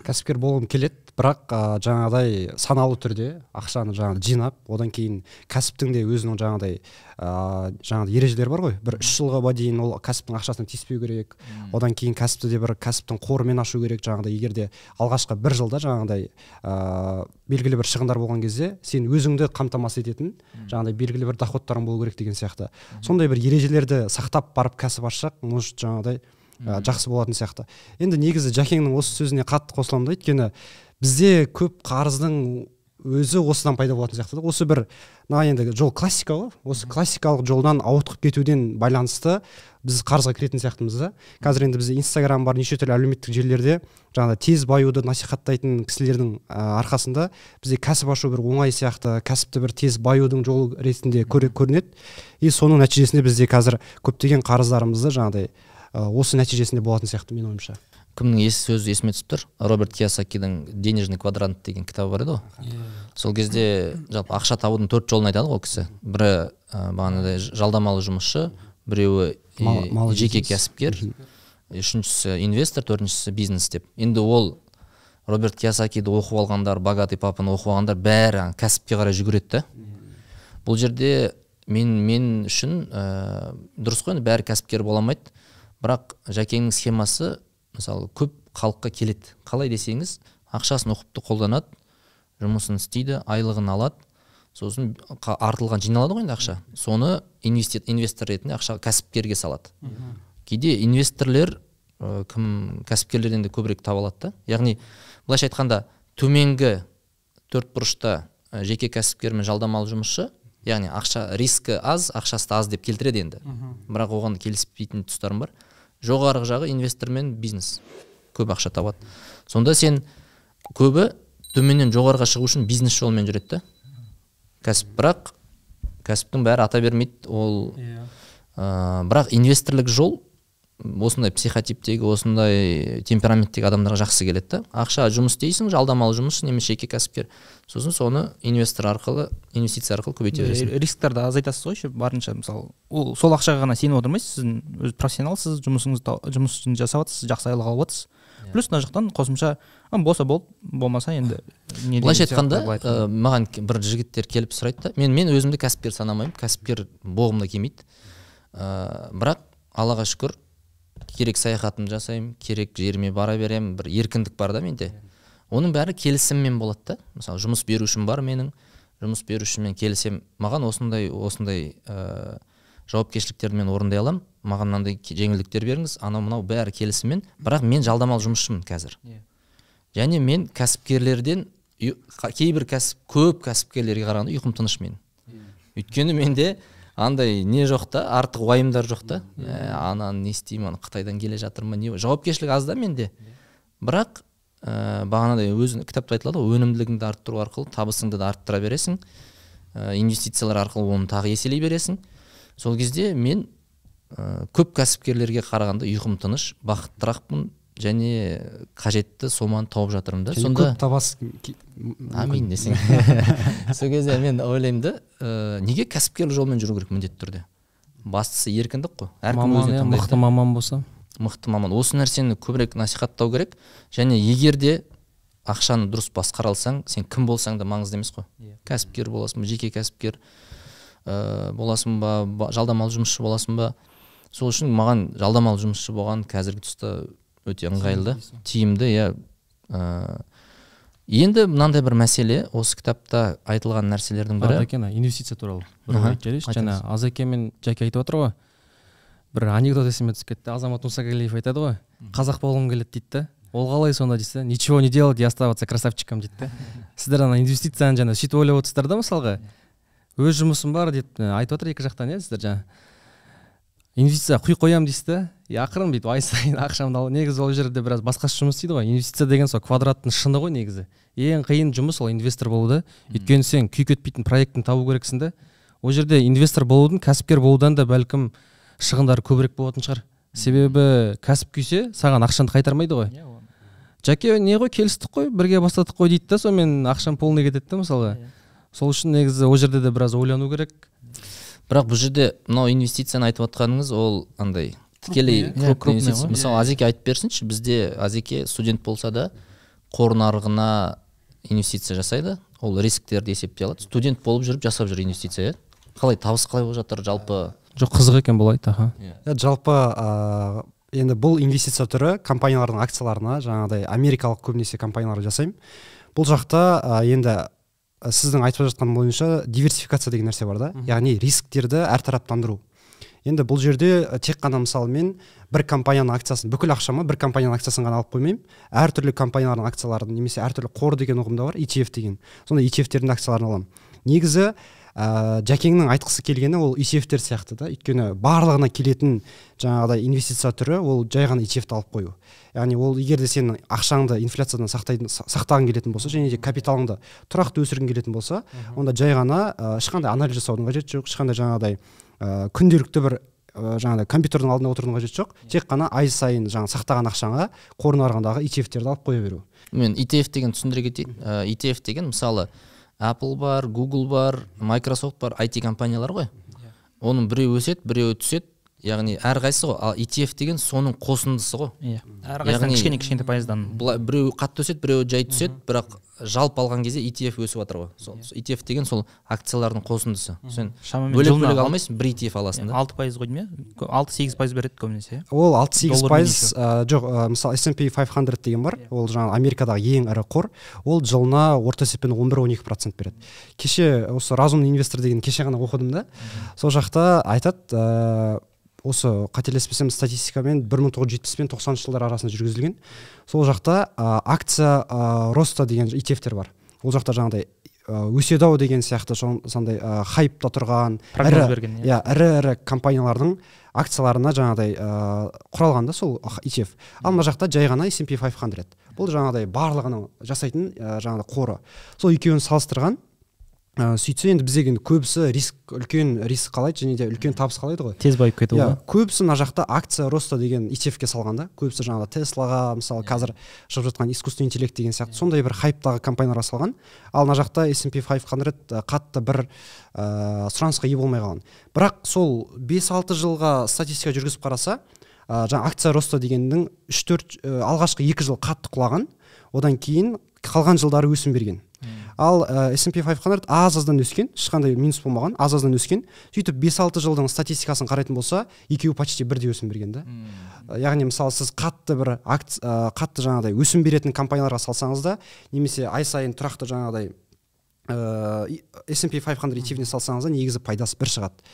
кәсіпкер болғым келеді бірақ ә, жаңағыдай саналы түрде ақшаны жаңағы жинап одан кейін кәсіптің де өзінің жаңағыдай ә, жаңағыдай ережелері бар ғой бір үш жылға дейін ол кәсіптің ақшасына тиіспеу керек одан кейін кәсіпті де бір кәсіптің қорымен ашу керек жаңағыдай егер де алғашқы бір жылда жаңағыдай ә, белгілі бір шығындар болған кезде сен өзіңді қамтамасыз ететін жаңағыдай белгілі бір доходтарың болу керек деген сияқты сондай бір ережелерді сақтап барып кәсіп ашсақ может жаңағыдай жақсы болатын сияқты енді негізі жәкеңнің осы сөзіне қатты қосыламын да өйткені бізде көп қарыздың өзі осыдан пайда болатын сияқты да осы бір мына енді жол классика ғой осы классикалық жолдан ауытқып кетуден байланысты біз қарызға кіретін сияқтымыз да қазір енді бізде инстаграм бар неше түрлі әлеуметтік желілерде жаңағы тез баюды насихаттайтын кісілердің ә, арқасында бізде кәсіп ашу бір оңай сияқты кәсіпті бір тез баюдың жолы ретінде көрінеді и соның нәтижесінде бізде қазір көптеген қарыздарымызды жаңағыдай ә, осы нәтижесінде болатын сияқты менің ойымша кімнің ес сөзі есіме түсіп тұр роберт киосакидің денежный квадрант деген кітабы бар еді ғой иә. сол кезде жалпы ақша табудың төрт жолын айтады ғой ол кісі бірі ә, бағанағыдай жалдамалы жұмысшы біреуі Мал, жеке кәсіпкер үшіншісі инвестор төртіншісі бизнес деп енді ол роберт киясакиді оқып алғандар богатый папаны оқып алғандар бәрі кәсіпке қарай жүгіреді да бұл жерде мен мен үшін ә, дұрыс қой енді бәрі кәсіпкер бола алмайды бірақ жәкеңнің схемасы мысалы көп халыққа келеді қалай десеңіз ақшасын ұқыпты қолданады жұмысын істейді айлығын алады сосын артылған жиналады ғой енді ақша соны инвестор ретінде ақша кәсіпкерге салады кейде инвесторлер кім кәсіпкерлерден де көбірек таба алады да яғни былайша айтқанда төменгі төрт бұрышта жеке кәсіпкер мен жалдамалы жұмысшы яғни ақша рискі аз ақшасы аз деп келтіреді енді бірақ оған келіспейтін тұстарым бар жоғарғы жағы инвестор бизнес көп ақша табады сонда сен көбі төменнен жоғарыға шығу үшін бизнес жолымен жүреді да кәсіп бірақ кәсіптің бәрі ата бермейді ол иә. бірақ инвесторлік жол осындай психотиптегі осындай темпераменттегі адамдарға жақсы келеді да ақша жұмыс істейсің жалдамалы жұмыс немесе жеке кәсіпкер сосын соны инвестор арқылы инвестиция арқылы көбейте бересің рисктарды азайтасыз ғой еще барынша мысалы ол сол ақшаға ғана сеніп отырмайсыз сіздің өзі профессионалсыз жұмысыңыз жұмысын жасап жатырсыз жақсы айлық алып иә. плюс мына жақтан қосымша болса болды болмаса енді былайша айтқанда э, маған бір жігіттер келіп сұрайды да мен мен өзімді кәсіпкер санамаймын кәсіпкер болғым да келмейді ыыы э, бірақ аллаға шүкір керек саяхатымды жасаймын керек жеріме бара беремін бір еркіндік бар да менде оның бәрі келісіммен болады да мысалы жұмыс берушім бар менің жұмыс берушімен келісем маған осындай осындай ә, э, жауапкершіліктерді мен орындай аламын маған мынандай жеңілдіктер беріңіз анау мынау бәрі келісіммен бірақ мен жалдамалы жұмысшымын қазір иә. және мен кәсіпкерлерден кейбір кәсіп көп кәсіпкерлерге қарағанда ұйқым тыныш менің иә. өйткені менде андай не жоқ та артық уайымдар жоқ та ә, э, ананы не істеймін қытайдан келе жатыр не жауапкершілік аз да менде бірақ ә, бағанадай өзің кітапта айтылады ғой өнімділігіңді арттыру арқылы табысыңды да арттыра бересің ә, инвестициялар арқылы оны тағы еселей бересің сол кезде мен ә, көп кәсіпкерлерге қарағанда ұйқым тыныш бақыттырақпын және қажетті соманы тауып жатырмын да сонда көп табасыз әмин десең сол кезде мен ойлаймын да ә, неге кәсіпкерлік жолмен жүру керек міндетті түрде бастысы еркіндік қой әркім өзіне иә, мықты маман болса мықты маман осы нәрсені көбірек насихаттау керек және егер де ақшаны дұрыс басқара алсаң сен кім болсаң да маңызды емес қой yeah. Иә. кәсіпкер боласың ба жеке кәсіпкер ә, боласың ба жалдамалы жұмысшы боласың ба сол үшін маған жалдамалы жұмысшы болған қазіргі тұста өте ыңғайлы тиімді иә ә, енді мынандай бір мәселе осы кітапта айтылған нәрселердің бірі азеке инвестиция туралы бір айтып жіберейінші жаңа азеке мен жәке айтып жатыр ғой бір анекдот есіме түсіп кетті азамат мұсагалиев айтады ғой қазақ болғым келеді дейді да ол қалай сонда дейді ничего не делать и оставаться красавчиком дейді да сіздер ана инвестицияны жаңа сөйтіп ойлап отырсыздар да мысалға өз жұмысым бар деп айтып жатыр екі жақтан иә сіздер жаңа инвестиция құйып қоямын дейсіз да и ақырын бүйтіп ай сайын ақшамды ал негізі ол жерде біраз басқаша жұмыс істейді ғой инвестиция деген сол квадраттың шыны ғой негізі ең қиын жұмыс ол инвестор болу да өйткені сен күй кетпейтін проектін табу керексің да ол жерде инвестор болудың кәсіпкер болудан да бәлкім шығындары көбірек болатын шығар себебі кәсіп күйсе саған ақшаны қайтармайды ғой иә, жәке не ғой келістік қой бірге бастадық қой дейді да сонымен ақшам полный кетеді да мысалы иә. сол үшін негізі ол жерде де біраз ойлану керек бірақ бұл жерде мынау инвестицияны айтып отқаныңыз ол андай тікелей крупный иә, мысалы иә, азеке иә. айтып берсінші бізде азеке студент болса да қор нарығына инвестиция жасайды ол рисктерді есепке алады студент болып жүріп жасап жүр инвестиция қалай табыс қалай болып жатыр жалпы жоқ қызық екен бұл айт аха жалпы енді бұл инвестиция түрі компаниялардың акцияларына жаңағыдай америкалық көбінесе компаниялар жасаймын бұл жақта енді Э, сіздің айтып жатқан бойынша диверсификация деген нәрсе бар да яғни рисктерді әртараптандыру енді бұл жерде э, тек қана мысалы мен бір компанияның акциясын бүкіл ақшама бір компанияның акциясын ғана алып қоймаймын әртүрлі компаниялардың акцияларын немесе әртүрлі қор деген ұғымда бар ETF деген сондай ETF тердің акцияларын аламын негізі ә, э, жәкеңнің айтқысы келгені ол исефтер e сияқты да өйткені барлығына келетін жаңағыдай инвестиция түрі ол жай ғана исефті e алып қою яғни ол егер де сен ақшаңды инфляциядан сақтайтын сақтағың келетін болса және де капиталыңды тұрақты өсіргің келетін болса онда жай ғана э, ешқандай анализ жасаудың қажеті жоқ ешқандай жаңағыдай ә, күнделікті бір жаңағыдай компьютердің алдында отырудың қажеті жоқ тек қана ай сайын жаңағы сақтаған ақшаңа қор нарығындағы итфтерді e алып қоя беру мен итф деген түсіндіре кетейін итф деген мысалы apple бар google бар microsoft бар it компаниялар ғой оның біреуі өседі біреуі түседі яғни әрқайсысы ғой ал ETF деген соның қосындысы ғой иә әрқайсысынан кішкене кішкентай пайыздан былай біреуі қатты өседі біреуі жай түседі бірақ жалпы алған кезде ETF өсіп жатыр ғой сол иә. ETF деген сол акциялардың қосындысы сен бөлек бөлек алмайсың бір ETF аласың да иә, алты пайыз ғой деймін иә алты сегіз пайыз береді көбінесе иә ол алты сегіз пайыз жоқ мысалы SMP 500 деген бар иә. ол жаңағы америкадағы ең ірі қор ол жылына орта есеппен он бір он екі процент береді кеше осы разумный инвестор деген кеше ғана оқыдым да сол жақта айтады осы қателеспесем статистикамен бір мың тоғыз жылдар арасында жүргізілген сол жақта акция ә, роста деген etf бар ол жақта жаңағыдай өседі ау деген сияқты сондай ә, хайпта тұрған иә. иә ірі ірі компаниялардың акцияларына жаңағыдай ә, құралған да сол ETF ал мына жақта жай ғана S&P 500 бұл жаңағыдай барлығының жасайтын ә, жаңағыдай қоры сол екеуін салыстырған ә, сөйтсе енді біздегі енді көбісі риск үлкен риск қалайды және де үлкен табыс қалайды ғой тез байып кету иә көбісі мына жақта акция роста деген ETF-ке салған да көбісі жаңағы теслаға мысалы иә. қазір шығып жатқан искусственный интеллект деген сияқты иә. сондай бір хайптағы компанияларға салған ал мына жақта S&P 500 э, қатты бір ә, сұранысқа ие болмай қалған бірақ сол 5-6 жылға статистика жүргізіп қараса ә, жаңа акция роста дегеннің үш төрт ә, алғашқы екі жыл қатты құлаған одан кейін қалған жылдары өсім берген ал ә, S&P 500 аз аздан өскен ешқандай минус болмаған аз аздан өскен сөйтіп 5-6 жылдың статистикасын қарайтын болса екеуі почти бірдей өсім берген да э, яғни мысалы сіз қатты бір акт э, қатты жаңағыдай өсім беретін компанияларға салсаңыз да немесе ай сайын тұрақты жаңағыдай ыыы S&P 500 etf салсаңыз да негізі пайдасы бір шығады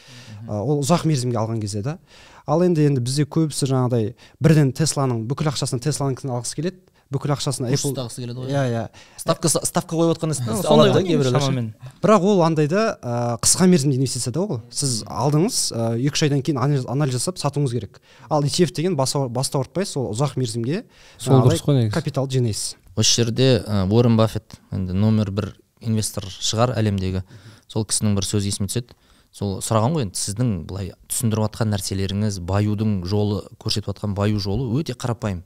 ә, ол ұзақ мерзімге алған кезде да ал енді енді бізде көбісі жаңағыдай бірден тесланың бүкіл ақшасын тесланыкін алғысы келеді бүкіл ақшасын Apple ұстағысы келеді ғой иә иә ставка ставка қойып отқан сондай да кейбіреулер бірақ ол андай да қысқа мерзімді инвестиция да ол сіз алдыңыз екі үш айдан кейін анализ жасап сатуыңыз керек ал ETF деген басты ауыртпай сол ұзақ мерзімге сол дұрыс қой негізі капиталды жинайсыз осы жерде уоррен баффет енді номер бір инвестор шығар әлемдегі сол кісінің бір сөзі есіме түседі сол сұраған ғой енді сіздің былай түсіндіріп жатқан нәрселеріңіз баюдың жолы көрсетіп жатқан баю жолы өте қарапайым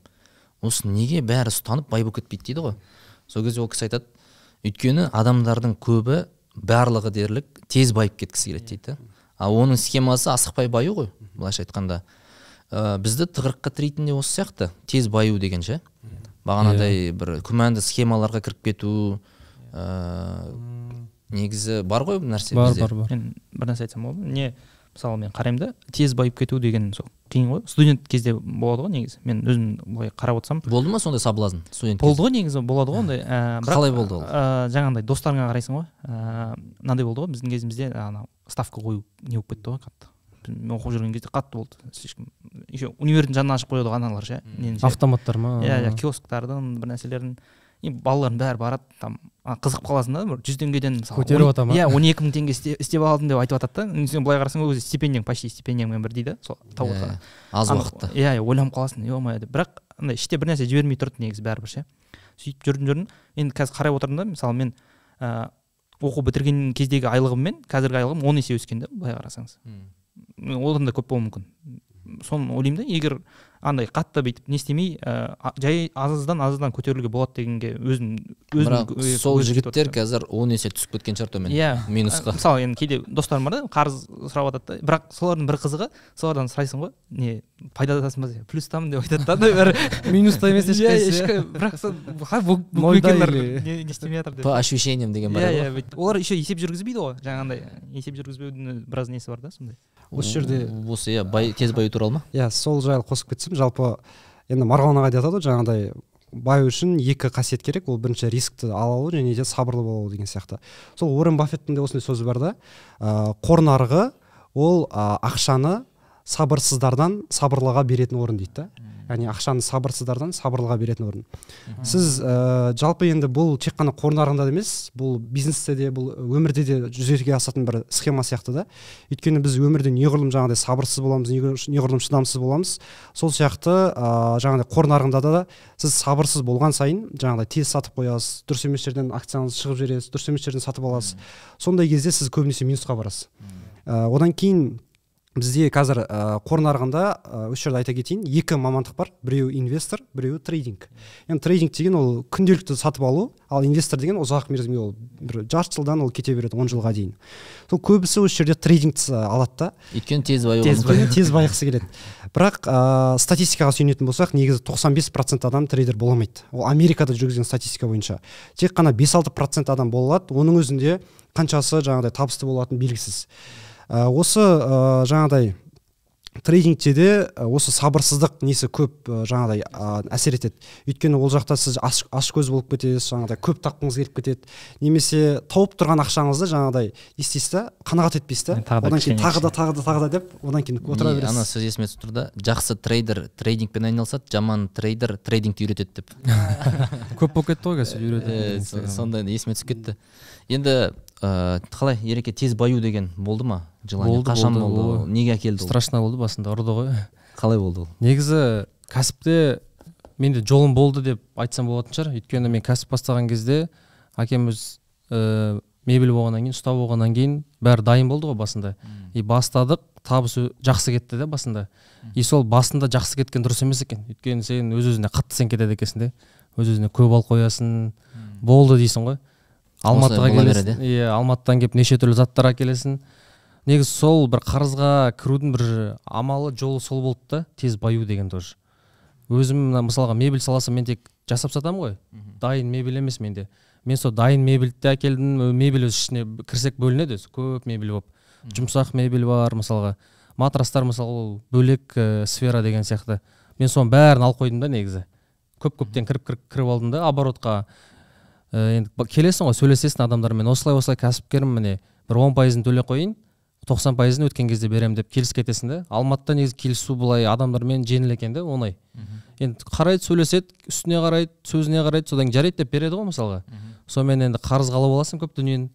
осы неге бәрі ұстанып бай болып кетпейді дейді ғой сол кезде ол кісі айтады өйткені адамдардың көбі барлығы дерлік тез байып кеткісі келеді иә. дейді а оның схемасы асықпай баю ғой былайша айтқанда ә, бізді тығырыққа тірейтін де осы сияқты тез баю деген ше бағанадай иә. бір күмәнді схемаларға кіріп кету ә, негізі бар ғой нәрсе бар бар бар бір нәрсе айтсам болады не мысалы мен қараймын да тез байып кету деген сол қиын ғой студент кезде болады ғой негізі мен өзім былай қарап отырсам болды ма сондай соблазн студент болды ғой негізі болады ғой ондай ә, бірақ, қалай болды ол ә, жаңағындай достарыңа қарайсың ғой ә, мынандай болды ғой біздің кезімізде анау ставка қою не болып кетті ғой қатты мен оқып жүрген кезде қатты болды слишком еще универдің жанына ашып қояды ғой аналар ше автоматтар ма иә иә киосктардың бір и балалардың бәрі барады там қызығып қаласың да бір жүз теңгеден мысалы көтеріп ата ма иә он екі мың теңге істеп алдым деп айтып жатады да сен былай қарасаң ол кезде стипендияң почти стипендияңмен бірдей да сол тауып иә, аз уақытта иә иә ойланып қаласың е мое деп бірақ андай іште бір нәрсе жібермей тұрды негізі бәрібір ше сөйтіп жүрдім жүрдім енді қазір қарап отырмын да мысалы мен ыыы оқу бітірген кездегі айлығым мен қазіргі айлығым он есе өскен да былай қарасаңыз одан да көп болуы мүмкін соны ойлаймын да егер андай қатты бүйтіп не істемей ә, жай аздан аздан көтерілуге болады дегенге өзім өзім сол жігіттер қазір он есе түсіп кеткен шығар төмен иә yeah, минусқа мысалы енді кейде достарым бар да қарыз сұрап жатады да бірақ солардың бір қызығы солардан сұрайсың ғой не пайда пайдадасың ба плюстамын деп айтады да андай бір минуста емес иә, ешқайсысы бірақ нолдалар не істемей жатыр деп по ощущениям деген бар иә иә олар еще есеп жүргізбейді ғой жаңағындай э, есеп жүргізбеудің біраз несі бар да сондай осы жерде осы иә бай тез баю туралы ма иә сол жайлы қосып кетсем жалпы енді марғұлан ағай да айтады ғой жаңағыдай баю үшін екі қасиет керек ол бірінші рискті ала алу және де сабырлы бола деген сияқты сол уоррен баффеттің де осындай сөзі бар да ә, қор нарығы ол ақшаны сабырсыздардан сабырлыға беретін орын дейді да яғни ақшаны сабырсыздардан сабырлыға беретін орын сіз ә, жалпы енді бұл тек қана қор нарығында емес бұл бизнесте де бұл өмірде де жүзеге асатын бір схема сияқты да өйткені біз өмірде неғұрлым жаңағыдай сабырсыз боламыз неғұрлым шыдамсыз боламыз сол сияқты ә, жаңағыдай қор нарығында да сіз сабырсыз болған сайын жаңағыдай тез сатып қоясыз дұрыс емес жерден акцияңыз шығып жібересіз дұрыс емес жерден сатып аласыз сондай кезде сіз көбінесе минусқа барасыз э, одан кейін бізде қазір ә, қор нарығында ә, осы жерде айта кетейін екі мамандық бар біреуі инвестор біреуі трейдинг енді трейдинг деген ол күнделікті сатып алу ал инвестор деген ұзақ мерзімге ол бір жарты жылдан ол кете береді он жылға дейін сол көбісі осы жерде трейдингті алады да өйткені тез бай тез, тез байығысы келеді бірақ ә, статистикаға сүйенетін болсақ негізі 95 процент адам трейдер бола алмайды ол америкада жүргізген статистика бойынша тек қана бес 6 процент адам бола алады оның өзінде қаншасы жаңағыдай табысты болатыны белгісіз Э, осы ә, жаңағыдай трейдингте де э, осы сабырсыздық несі көп жаңағыдай әсер етеді өйткені ол жақта сіз аш, аш көз болып кетесіз жаңағыдай көп тапқыңыз келіп кетеді немесе тауып тұрған ақшаңызды жаңағыдай не істейсіз да қанағат етпейсіз да одан кейін тағы да тағы да тағы да деп одан кейін отыра бересіз ана сөз есіме түсіп тұр да жақсы трейдер трейдингпен айналысады жаман трейдер трейдингті үйретеді деп көп болып кетті ғой қазір сондай есіме түсіп кетті енді ә, қалай ереке тез баю деген болды ма желание болды, қашан болды, болды, болды, неге әкелді страшно болды басында ұрды ғой қалай болды ол негізі кәсіпте менде жолым болды деп айтсам болатын шығар өйткені мен кәсіп бастаған кезде әкеміз ә, мебель болғаннан кейін ұста болғаннан кейін бәрі дайын болды ғой басында и бастадық табыс жақсы кетті де басында и сол басында жақсы кеткен дұрыс емес екен өйткені сен өз өзіне қатты сен кетеді екенсің де өз өзіне көп алып қоясың болды дейсің ғой алматыға келесің иә алматыдан келіп неше түрлі заттар әкелесің негізі сол бір қарызға кірудің бір амалы жолы сол болды да тез баю деген тоже өзім мына мысалға мебель саласы мен тек жасап сатамын ғой дайын мебель емес менде мен сол дайын мебельді де әкелдім мебель өзі ішіне кірсек бөлінеді өзі көп мебель болып жұмсақ мебель бар мысалға матрастар мысалы ол бөлек ә, сфера деген сияқты мен соның бәрін алып қойдым да негізі көп көптен кіріп кіріп, кіріп алдым да оборотқа ә, енді келесің ғой сөйлесесің адамдармен осылай осылай кәсіпкермін міне бір он пайызын төлеп қояйын тоқсан пайызын өткен кезде беремін деп келісіп кетесің да алматыда негізі келісу былай адамдармен жеңіл екен да оңай енді қарайды сөйлеседі үстіне қарайды сөзіне қарайды содан жарайды деп береді ғой мысалға сонымен енді қарыз қалап аласың көп дүниені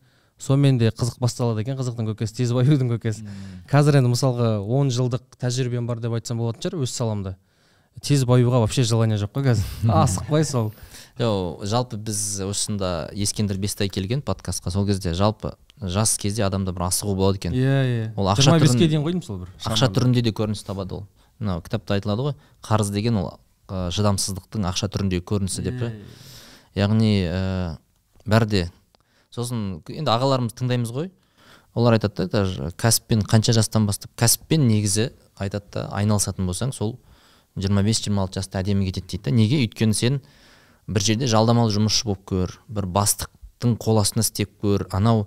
сонымен де қызық басталады екен қызықтың көкесі тез баюдың көкесі қазір енді мысалға он жылдық тәжірибем бар деп айтсам болатын шығар өз саламда тез баюға вообще желание жоқ қой қазір асықпай сол жалпы біз осында ескендір бестай келген подкастқа сол кезде жалпы жас кезде адамда бір асығу болады екен иә иә ол ақша беске дейін ғой сол бір ақша түрінде де көрініс табады ол мынау кітапта айтылады ғой қарыз деген ол ә, шыдамсыздықтың ақша түріндегі көрінісі деп yeah, иә, иә. яғни ә, бәрі де сосын енді ағаларымызды тыңдаймыз ғой олар айтады да даже кәсіппен қанша жастан бастап кәсіппен негізі айтады да айналысатын болсаң сол 25-26 жаста әдемі кетеді дейді да неге өйткені сен бір жерде жалдамалы жұмысшы болып көр бір бастықтың қол астында істеп көр анау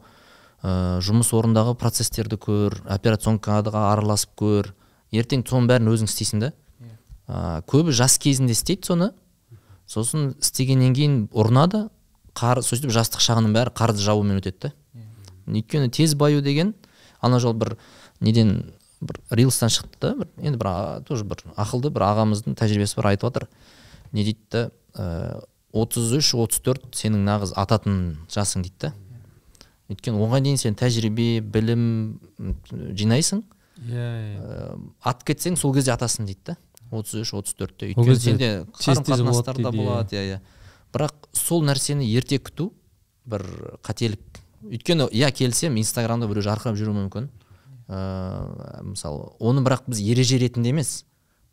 ә, жұмыс орындағы процесстерді көр операционкаға араласып көр ертең соның бәрін өзің істейсің да ә, көбі жас кезінде істейді соны сосын істегеннен кейін ұрынады қар сөйтіп жастық шағының бәрі қарды жабумен өтеді да өйткені тез баю деген ана жол бір неден бір рилстан шықты да енді бір тоже бір ақылды бір ағамыздың тәжірибесі бар айтып жатыр не дейді Э, отыз үш отыз төрт сенің нағыз ататын жасың дейді да өйткені оған дейін сен тәжірибе білім жинайсың иә yeah, иә. Э, атып кетсең сол кезде атасың дейді да отыз үш отыз төртте өйткені сенде қарым қатынастар да болады иә, иә иә бірақ сол нәрсені ерте күту бір қателік өйткені иә келсем, инстаграмда біреу жарқырап жүруі мүмкін ыыы э, мысалы оны бірақ біз ереже ретінде емес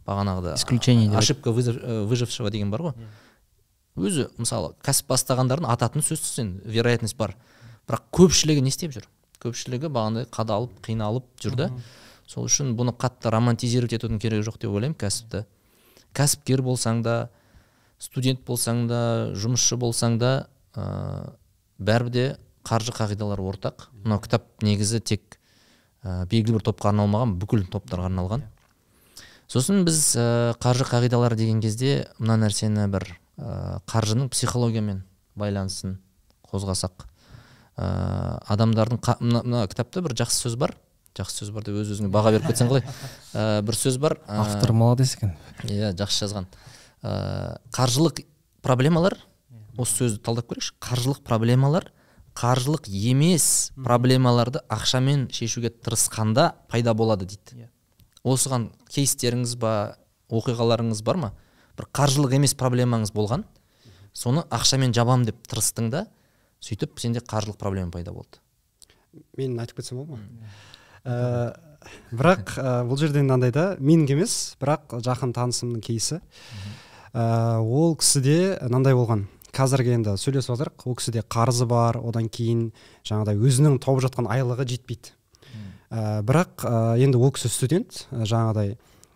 бағанағыда исключение ошибка выжившего деген бар ғой өзі мысалы кәсіп бастағандардың ататын сөзсіз енді вероятность бар бірақ көпшілігі не істеп жүр көпшілігі бағанағыдай қадалып қиналып жүр да сол үшін бұны қатты романтизировать етудің керегі жоқ деп ойлаймын кәсіпті кәсіпкер болсаң да студент болсаң да жұмысшы болсаң да ә, бәрібір де қаржы қағидалары ортақ мынау кітап негізі тек ә, белгілі бір топқа арналмаған бүкіл топтарға арналған иә. сосын біз ә, қаржы қағидалары деген кезде мына нәрсені бір ә, қаржының психологиямен байланысын қозғасақ ә, адамдардың мына кітапта бір жақсы сөз бар жақсы сөз бар деп өз өзіңе баға беріп кетсең қалай э, бір сөз бар ә, автор молодец екен иә жақсы жазған қаржылық проблемалар осы сөзді талдап көрейікші қаржылық проблемалар қаржылық емес проблемаларды ақшамен шешуге тырысқанда пайда болады дейді иә. осыған кейстеріңіз ба оқиғаларыңыз бар ма бір қаржылық емес проблемаңыз болған соны ақшамен жабам деп тырыстың да сөйтіп сенде қаржылық проблема пайда болды мен айтып кетсем болады ма э, бірақ э, бұл жерде мынандай да менің емес бірақ жақын танысымның кейсі ә, ол кісіде мынандай болған қазіргі енді сөйлесіп жатырық ол кісіде қарызы бар одан кейін жаңағыдай өзінің тауып жатқан айлығы жетпейді бірақ енді ол кісі студент жаңағыдай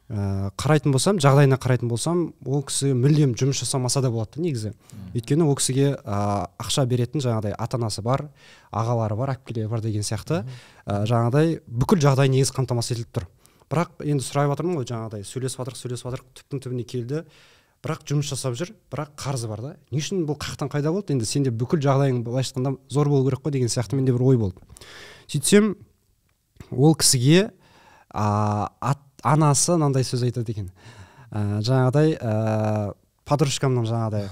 ә, қарайтын болсам жағдайына қарайтын болсам ол кісі мүлдем жұмыс жасамаса да болады да негізі өйткені ол кісіге ә, ақша беретін жаңағыдай ата анасы бар ағалары бар әпкелері бар деген сияқты ә, жаңағыдай бүкіл жағдай негізі қамтамасыз етіліп тұр бірақ енді сұрап жатырмын ғой жаңағыдай сөйлесіп жатырық сөйлесіп жатырық түптің түбіне келді бірақ жұмыс жасап жүр бірақ қарызы бар да не үшін бұл қақтан қайда болды енді сенде бүкіл жағдайың былайша айтқанда зор болу керек қой деген сияқты менде бір ой болды сөйтсем ол кісіге ә, ат анасы мынандай сөз айтады екен ә, жаңағыдай ә, подружкамның жаңағыдай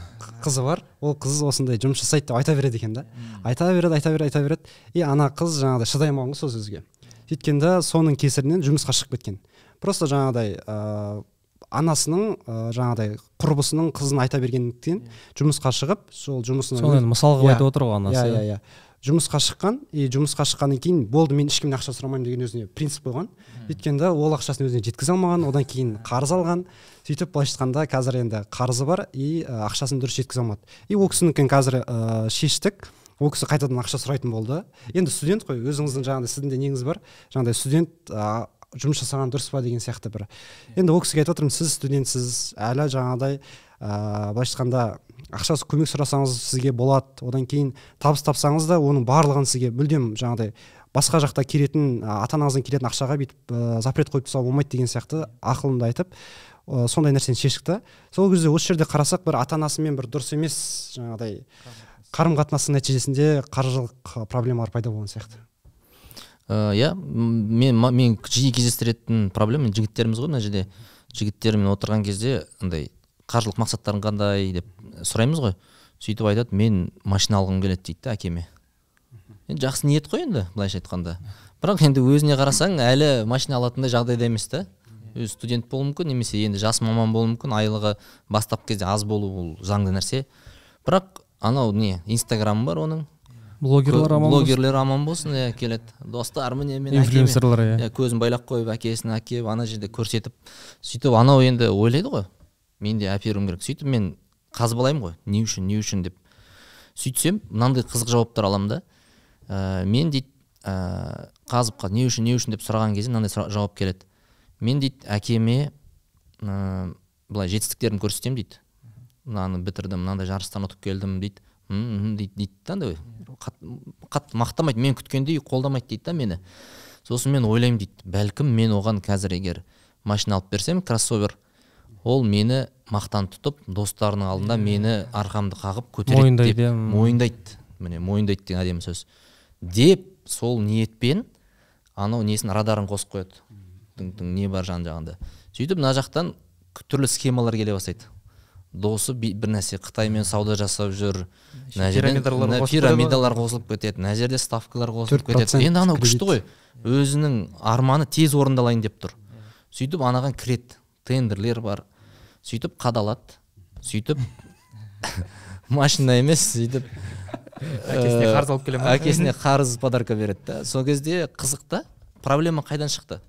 қызы бар ол қыз осындай жұмыс жасайды деп айта береді екен да айта береді айта береді айта береді и ана қыз жаңағыдай шыдай алмаған ғой сол сөзге сөйткен соның кесірінен жұмысқа шығып кеткен просто жаңағыдай ә, анасының ә, жаңағыдай құрбысының қызын айта бергендіктен жұмысқа шығып сол жұмысын сол енді мысал қылып иә. айтып отыр ғой анасы иә иә иә жұмысқа шыққан и жұмысқа шыққаннан кейін болды мен ешкімнен ақша сұрамаймын деген өзіне принцип қойған өйткені ол ақшасын өзіне жеткізе алмаған одан кейін қарыз алған сөйтіп былайша айтқанда қазір енді қарызы бар и э, ақшасын дұрыс жеткізе алмады и ол кісінікін қазір ә, шештік ол кісі қайтадан ақша сұрайтын болды енді студент қой өзіңіздің жаңағыдай сіздің де неңіз бар жаңағыдай студент жұмыс жасаған дұрыс па деген сияқты бір енді ол кісіге айтып отырмын сіз студентсіз әлі жаңағыдай ыыы былайша айтқанда ақшасы көмек сұрасаңыз сізге болады одан кейін табыс тапсаңыз да оның барлығын сізге мүлдем жаңағыдай басқа жақта келетін ата анаңыздан келетін ақшаға бүйтіп ә, запрет қойып тастауға болмайды деген сияқты ақылымды айтып ә, сондай нәрсені шештік та сол кезде осы жерде қарасақ бір ата анасымен бір дұрыс емес жаңағыдай қарым қатынастың нәтижесінде қаржылық проблемалар пайда болған сияқты иә мен мен жиі кездестіретін проблема жігіттеріміз ғой мына жерде жігіттермен отырған кезде андай қаржылық мақсаттарың қандай деп сұраймыз ғой сөйтіп айтады мен машина алғым келеді дейді да әкеме енді жақсы ниет қой енді былайша айтқанда бірақ енді өзіне қарасаң әлі машина алатындай жағдайда емес та өзі студент болуы мүмкін немесе енді жас маман болуы мүмкін айлығы бастап кезде аз болу ол заңды нәрсе бірақ анау не инстаграмы бар оның блогерлер аман болсын блогерлер аман болсын иә келеді достар міне мен инфлюенсерлар иә иә көзін байлап қойып әкесін әкеліп ана жерде көрсетіп сөйтіп анау енді ойлайды ғой мен де әперуім керек сөйтіп мен қазбалаймын ғой не үшін не үшін деп сөйтсем мынандай қызық жауаптар аламын да ә, мен дейді ә, қазып не үшін не үшін деп сұраған кезде мынандай жауап келеді мен дейді әкеме ә, былай жетістіктерімді көрсетемін дейді мынаны бітірдім мынандай жарыстан ұтып келдім дейді дейді да андай қатты мақтамайды мен күткендей қолдамайды дейді да мені сосын мен ойлаймын дейді бәлкім мен оған қазір егер машина алып берсем кроссовер ол мені мақтан тұтып достарының алдында иә. мені арқамды қағып көтереді мойындайды деп, иә. мойындайды міне мойындайды деген әдемі сөз деп сол ниетпен анау несін радарын қосып қояды не бар жан жағында сөйтіп мына жақтан түрлі схемалар келе бастайды досы бір нәрсе қытаймен сауда жасап жүр мына жерден пирамидалар қосылып кетеді мына жерде ставкалар қосылып кетеді енді анау күшті ғой өзінің арманы тез орындалайын деп тұр иә. сөйтіп анаған кіреді тендерлер бар сөйтіп қадалады сөйтіп машина емес сөйтіп әкесіне қарыз алып келе ма ә, әкесіне қарыз подарка береді да сол кезде қызық та проблема қайдан шықты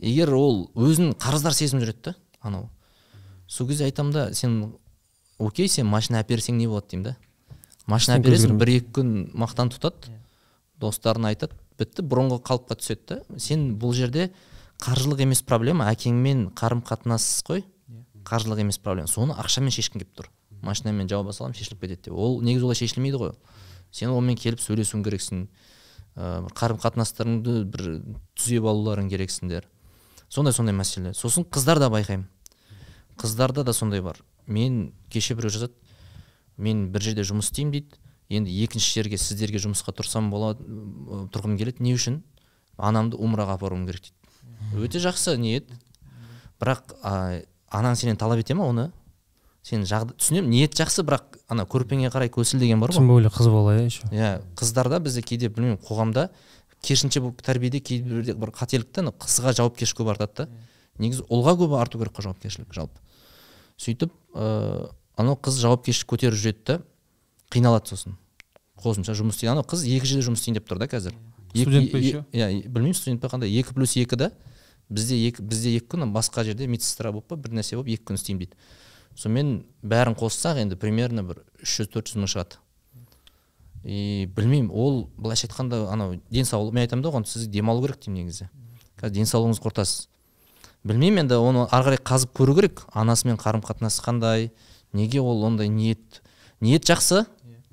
егер ол өзінің қарыздар сезім жүреді да анау сол кезде айтамын да сен окей сен машина әперсең не болады деймін да машина әпересің бір екі күн мақтан тұтады иә. достарына айтады бітті бұрынғы қалыпқа түседі да сен бұл жерде қаржылық емес проблема әкеңмен қарым қатынас қой иә. қаржылық емес проблема соны ақшамен шешкің келіп тұр машинамен жауып саламын шешіліп кетеді деп ол негізі олай шешілмейді ғой сен онымен келіп сөйлесуің керексің ә, қарым қатынастарыңды бір түзеп алуларың керексіңдер сондай сондай мәселелер сосын қыздар да байқаймын қыздарда да сондай бар мен кеше біреу жазады мен бір жерде жұмыс істеймін дейді енді екінші жерге сіздерге жұмысқа тұрсам болады тұрғым келеді не үшін анамды умраға апаруым керек дейді өте жақсы ниет бірақ ә, анаң сенен талап ете ма оны сен жағды түсінемін ниет жақсы бірақ ана көрпеңе қарай көсіл деген бар ғой тем более қыз бала иә еще иә қыздарда бізде кейде білмеймін қоғамда керісінше бұл тәрбиеде кейбірде бір қателік та ана қызға жауапкершілік көп артады негізі ұлға көп арту керек қой жауапкершілік жалпы сөйтіп ыыы э, анау қыз жауапкершілік көтеріп жүреді да қиналады сосын қосымша жұмыс істейді анау қыз екі жерде жұмыс істейін деп тұр да қазір студент па еще иә білмеймін студент па қандай екі плюс екі да бізде екі бізде екі күн басқа жерде медсестра болып па бір нәрсе болып екі күн істеймін дейді сонымен бәрін қоссақ енді примерно бір үш жүз төрт жүз мың шығады и білмеймін ол былайша айтқанда анау денсаулық мен айтамын да оған сіз демалу керек деймін негізі қазір денсаулығыңызды құртасыз білмеймін енді оны ары қарай қазып көру керек анасымен қарым қатынасы қандай неге ол ондай ниет ниет жақсы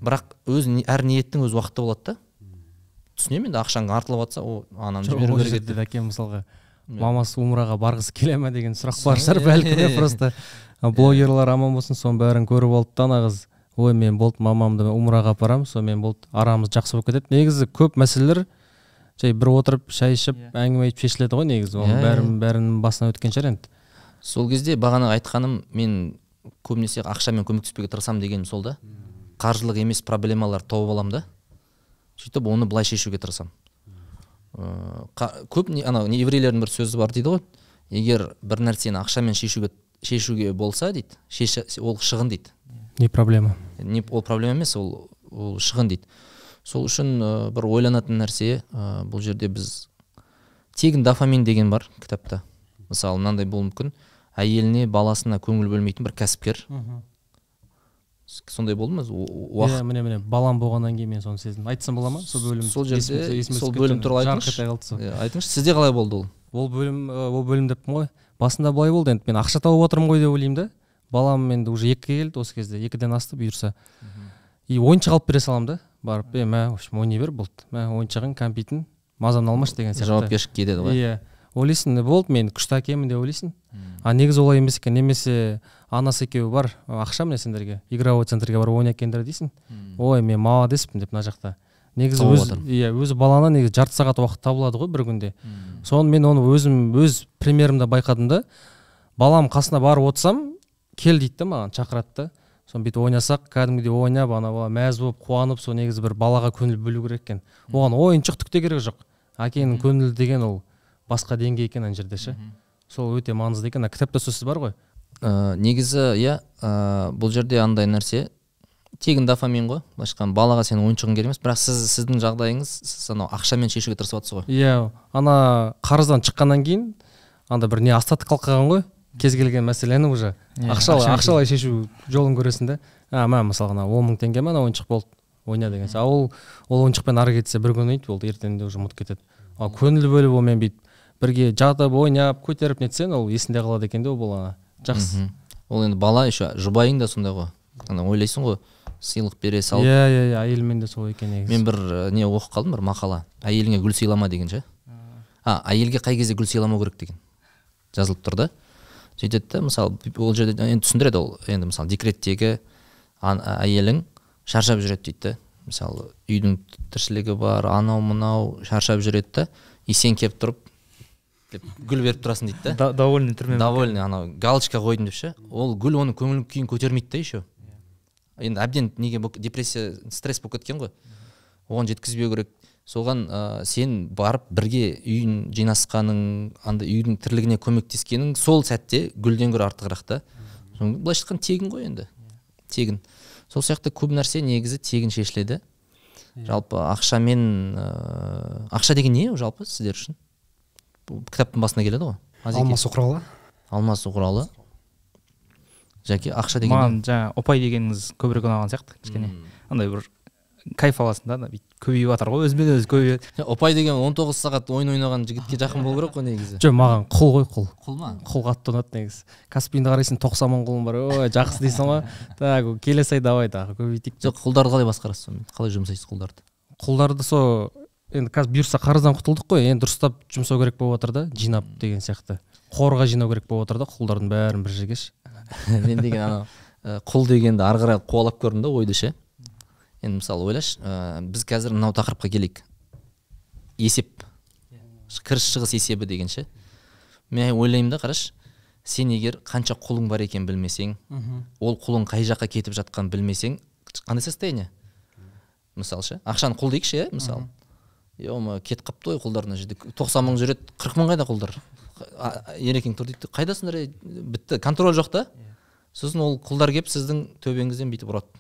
бірақ өз әр ниеттің өз уақыты болады да түсінемін енді ақшаң артылып жатса о ананы жіберу керек еді мысалға мамасы умраға барғысы келе ма деген сұрақ бар шығар бәлкім просто блогерлар аман болсын соның бәрін көріп алды да ана қыз ой мен болды мамамды умраға апарамын сонымен болды арамыз жақсы болып кетеді негізі көп мәселелер жай бір отырып шай ішіп иә. әңгіме айтып шешіледі ғой негізі оның yeah, иә, бәрін иә. бәрінің басынан өткен шығар енді сол кезде бағана айтқаным мен көбінесе ақшамен көмектеспеуге тырысамын дегенім сол да қаржылық емес проблемалар тауып аламын да сөйтіп оны былай шешуге тырысамын көп анау еврейлердің бір сөзі бар дейді ғой егер бір нәрсені ақшамен шешуге шешуге болса дейді шеші, ол шығын дейді не проблема не ол проблема емес ол ол шығын дейді сол үшін ә, бір ойланатын нәрсе ә, бұл жерде біз тегін дофамин деген бар кітапта мысалы мынандай болуы мүмкін әйеліне баласына көңіл бөлмейтін бір кәсіпкер сондай болды ма иә, уақыт міне міне балам болғаннан кейін мен соны сездім айтсам бола ма сол бөлім сол жерде сол бөлім туралы айтыңызшы иә, айтыңызшы сізде қалай болды ол ол бөлім э, ол бөлім деп ғой басында былай болды енді мен ақша тауып отырмын ғой деп ойлаймын да балам енді уже екіге келді осы кезде екіден асты бұйырса и ойыншық алып бере саламын да барып е «Э, мә в общем ойнай бер болды мә ойыншығың кәмпитің мазаны алмашы деген сияқты жауапкершілік кетеді ғой иә ойлайсың «Э, болды мен күшті әкемін деп ойлайсың а негізі олай емес екен немесе анасы екеуі бар ақша міне сендерге игровой центрге барып ойнап екендер дейсің ой мен молодецпін деп мына жақта негізі өз иә өзі балаңа негізі жарты сағат уақыт табылады ғой бір күнде соны мен оны өзім өз примерімде байқадым да балам қасына барып отырсам кел дейді да маған шақырады да соны бүйтіп ойнасақ кәдімгідей ойнап ана бала мәз болып қуанып сол негізі бір балаға көңіл бөлу керек екен оған ойыншық түк те керек жоқ әкенің көңілі деген ол басқа деңгей екен ана жерде ше сол өте маңызды екен кітапта сөзсіз бар ғой ә, негізі иә ә, бұл жерде андай нәрсе тегін дофамин ғой былайша айтқанда балаға сенің ойыншығың керек емес бірақ сіз сіздің жағдайыңыз сіз анау ақшамен шешуге тырысып жатрсыз ғой иә ана қарыздан шыққаннан кейін анда бір не остаток қалып қалған ғой кез келген мәселені уже иә, ақшалай ақшалай шешу жолын көресің да а мә мысалы ана он мың ма ана ойыншық болды ойна деген а ол ол ойыншықпен ары кетсе бір күн ойнайды ол ертеңінде уже ұмытып кетеді ал көңіл бөліп онымен бүйтіп бірге жатып ойнап көтеріп нетсең ол есінде қалады екен де ол балаға жақсы ол енді бала еще жұбайың да сондай ғой ана ойлайсың ғой сыйлық бере салып иә иә иә әйелімен де солай екен негізі мен бір э, не оқып қалдым бір мақала әйеліңе гүл сыйлама деген ше а әйелге қай кезде гүл сыйламау керек деген жазылып тұр да сөйтеді да мысалы ол жерде енді түсіндіреді ол енді мысалы декреттегі әйелің шаршап жүреді дейді да мысалы үйдің тіршілігі бар анау мынау шаршап жүреді да и сен келіп тұрып деп гүл беріп тұрасың дейді да довольный түрмен довольный анау галочка қойдым деп ше ол гүл оның көңіл күйін көтермейді да еще иә. енді әбден неге депрессия стресс болып кеткен ғой оған жеткізбеу керек соған ә, сен барып бірге үйін жинасқаның андай үйдің тірлігіне көмектескенің сол сәтте гүлден гөрі артығырақ та былайша айтқанда тегін ғой енді тегін сол сияқты көп нәрсе негізі тегін шешіледі иә. жалпы ақшамен ә, ақша деген не жалпы сіздер үшін бұл кітаптың басына келеді ғой алмасу құралы алмасу құралы жәке ақша деген маған жаңағы ұпай дегеніңіз көбірек ұнаған сияқты кішкене андай бір кайф аласың да көбейіп жатыр ғой өзімен өзі көбейеді ұпай деген 19 сағат ойын ойнаған жігітке жақын болу керек қой негізі жоқ маған құл ғой құл құл ма құл қатты ұнады негізі каспийді қарайсың тоқсан мың құлым бар ой жақсы дейсің ғой так келесі ай давай тағы көбейтейік жоқ құлдарды қалай басқарасыз сонымен қалай жұмсайсыз құлдарды құлдарды сол енді қазір бұйырса қарыздан құтылдық қой енді дұрыстап жұмсау керек болып жатыр да жинап деген сияқты қорға жинау керек болып жатыр да құлдардың бәрін бір жерге ше мен деген анау құл дегенді ары қарай қуалап көрдім да ойды ше енді мысалы ойлашы ә, біз қазір мынау тақырыпқа келейік есеп кіріс шығыс есебі деген ше мен ойлаймын да қарашы сен егер қанша құлың бар екенін білмесең ол құлың қай жаққа кетіп жатқанын білмесең қандай состояние мысалы ше ақшаны құл дейікші иә мысалы е кетіп қалыпты ғой құлдар мына жерде тоқсан мың жүреді қырық мың қайда құлдар ерекең тұр дейді қайдасыңдар ей бітті контроль жоқ та сосын ол құлдар келіп сіздің төбеңізден бүйтіп ұрады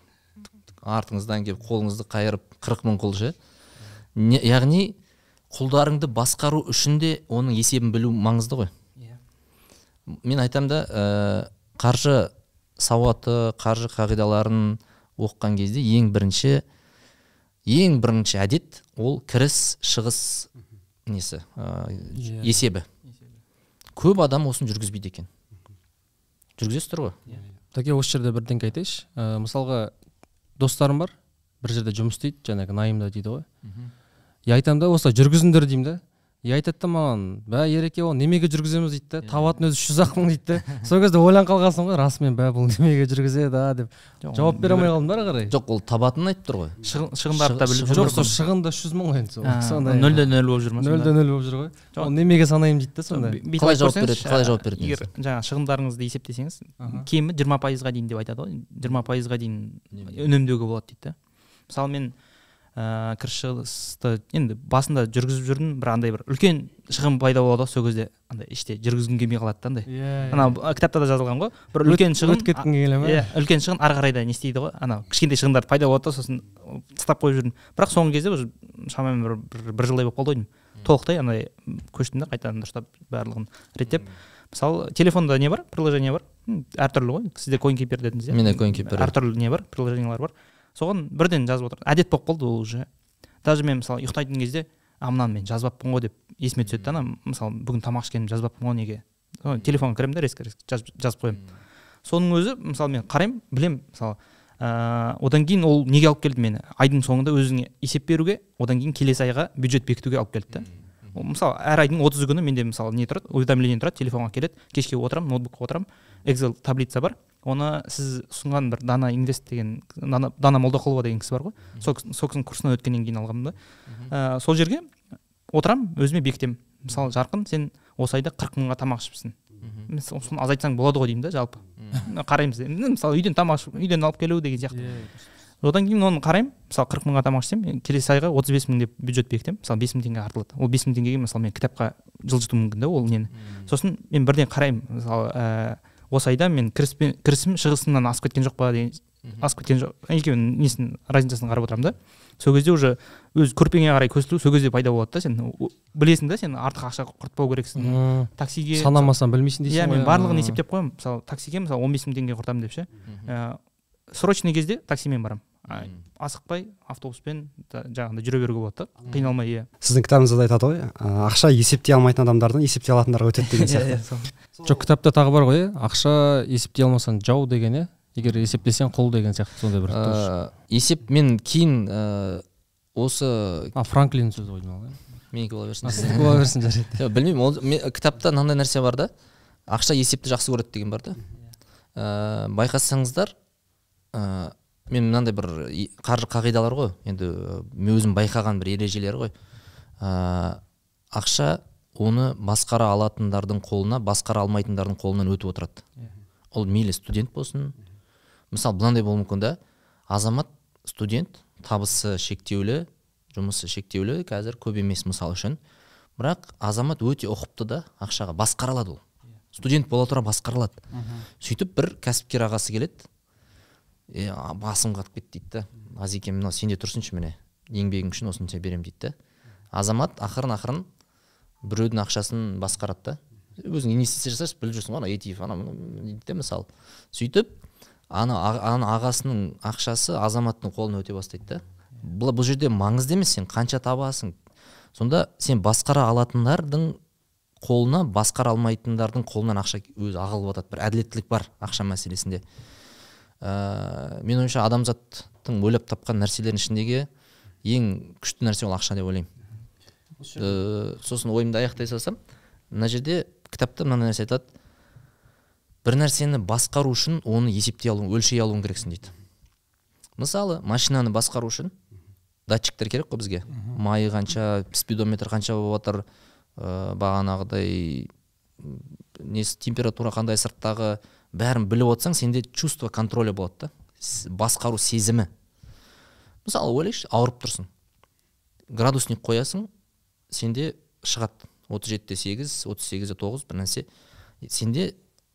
артыңыздан келіп қолыңызды қайырып қырық мың құл ше яғни құлдарыңды басқару үшін де оның есебін білу маңызды ғой иә. мен айтамын да ә, қаржы сауаты қаржы қағидаларын оқыған кезде ең бірінші ең бірінші әдет ол кіріс шығыс несі ә, есебі көп адам осын жүргізбейді екен жүргізесіздер ғой yeah. Иә. тәке осы жерде бірдеңке айтайыншы ә, мысалға достарым бар бір жерде жұмыс істейді жаңағы найымда дейді ғой и айтамын да осылай жүргізіңдер деймін да и айтады да маған бә ереке оны немеге жүргіземіз дейді да табатын өзі үш жүз ақ мың дейді да сол кезде ойланып қалғансың ғой расымен бә бұл немеге жүргізеді а деп жауап бере алмай қалдым да ары қарай жоқ ол табатынын айтып тұр ғой шығындарды да біліп жүр жоқ сол шығын да үш жүз мың ғой енді сонда нөл де нөл болып жүр ма нөл де нөл болып жүр ғой оны немеге санаймын дейді да сонда қалай жауап береді қалай жауап береді егер жаңағы шығындарыңызды есептесеңіз кемі жиырма пайызға дейін деп айтады ғой жиырма пайызға дейін үнемдеуге болады дейді да мысалы мен ыыы э, шығысты енді басында жүргізіп жүрдім бір андай бір үлкен шығын пайда болады ғой сол кезде андай іште жүргізгім келмей қалады да андай иә, иә. ана кітапта да жазылған ғой бір үлкен шығын өтіп кеткің келе ма иә үлкен шығын ары қарай да не істейді ғой анау кішкентай шығындар пайда болады да сосын тастап қойып жүрдім бірақ соңғы кезде уже шамамен бір бір, бір жылдай болып қалды ғой деймін толықтай андай көштім да қайтадан дұрыстап барлығын реттеп мысалы телефонда не бар приложение бар әртүрлі ғой сізде коинкипер дедіңіз иә менде коинкипер әртүрлі не бар приложениялар бар соған бірден жазып отырды әдет болып қалды ол уже даже мен мысалы ұйықтайтын кезде а мынаны мен жазбаппын ғой деп есіме түседі да ана мысалы бүгін тамақ ішкенімді жазбаппын ғой неге телефонға кіремін да резко резко жазып, жазып қоямын соның өзі мысалы мен қараймын білемін мысалы ыыы э, одан кейін ол неге алып келді мені айдың соңында өзіңе есеп беруге одан кейін келесі айға бюджет бекітуге алып келді да мысалы әр айдың отыз күні менде мысалы не тұрады уведомление тұрады телефонға келеді кешке отырамын ноутбукқа отырамын Excel таблица бар оны сіз ұсынған бір дана инвест деген дана, молдақұлова деген кісі бар ғой сол сол кісінің курсынан өткеннен кейін алғанмын да ә, сол жерге отырам, өзіме бекітемін мысалы жарқын сен осы айда қырық мыңға тамақ ішіпсің соны азайтсаң болады ғой деймін да жалпы қараймыз мысалы үйден тамақ үйден алып келу деген сияқты иә, иә, одан кейін оны қараймын мысалы қырық мыңға тамақ ішсем келесі айға отыз бес мың деп бюджет бекітемін мысалы бес мың теңге артылады ол бес мың теңгеге мысалы мен кітапқа жылжытуым мүмкін да ол нені сосын мен бірден қараймын мысалы ә, осы айда мен кіріспен кірісім шығысымнан асып кеткен жоқ па деген асып кеткен жоқ екеуінің несін разницасын қарап отырамын да сол кезде уже өз көрпеңе қарай көз тігу сол кезде пайда болады да сен білесің да сен артық ақша құртпау керексің таксиге санамасаң білмейсің дейсің иә мен барлығын есептеп қоямын мысалы таксиге мысалы он бес мың теңге құртамын деп ше ә, срочный кезде таксимен барамын асықпай автобуспен жаңағыдай жүре беруге болады да қиналмай иә сіздің кітабыңызда да айтады ғой ақша есептей алмайтын адамдардан есептей алатындарға өтеді деген иә, сияқты иә, жоқ кітапта тағы бар ғой ақша есептей алмасаң жау деген иә егер есептесең құл деген сияқты сондай бір есеп мен кейін осы а франклин сөзі ойдым менікі бола берсін сіздікі бола берсін жарайды жоқ білмеймін ол кітапта мынандай нәрсе бар да ақша есепті жақсы көреді деген бар да ыыы байқасаңыздар ыыы мен мынандай бір қаржы қағидалар ғой енді мен өзім байқаған бір ережелер ғой ә, ақша оны басқара алатындардың қолына басқара алмайтындардың қолынан өтіп отырады ол мейлі студент болсын мысалы мынандай болуы мүмкін да азамат студент табысы шектеулі жұмысы шектеулі қазір көп емес мысалы үшін бірақ азамат өте ұқыпты да ақшаға басқара алады ол иә. студент бола тұра басқара алады сөйтіп бір кәсіпкер ағасы келеді е басым қатып кетті дейді да азеке мынау сенде тұрсыншы міне еңбегің үшін осынша сен беремін дейді да азамат ақырын ақырын біреудің ақшасын басқарады да өзің инвестиция жасайсың біліп жүрсің ғой анау етиев анау дейді да мысалы сөйтіп ана ана ағасының ақшасы азаматтың қолына өте бастайды да бұл, бұл жерде маңызды емес сен қанша табасың сонда сен басқара алатындардың қолына басқара алмайтындардың қолынан ақша өзі ағылып жатады бір әділеттілік бар ақша мәселесінде ә, мен ойымша адамзаттың ойлап тапқан нәрселерінің ішіндегі ең күшті нәрсе ол ақша деп ойлаймын ә, сосын ойымды аяқтай салсам мына жерде кітапта мынандай нәрсе айтады бір нәрсені басқару үшін оны есептей алу өлшей алуың керексің дейді мысалы машинаны басқару үшін датчиктер керек қой бізге майы қанша спидометр қанша болып жатыр э, бағанағыдай несі температура қандай сырттағы бәрін біліп отырсаң сенде чувство контроля болады да басқару сезімі мысалы ойлайшы, ауырып тұрсың градусник қоясың сенде шығады отыз жетіде сегіз отыз сегізде тоғыз бір нәрсе сенде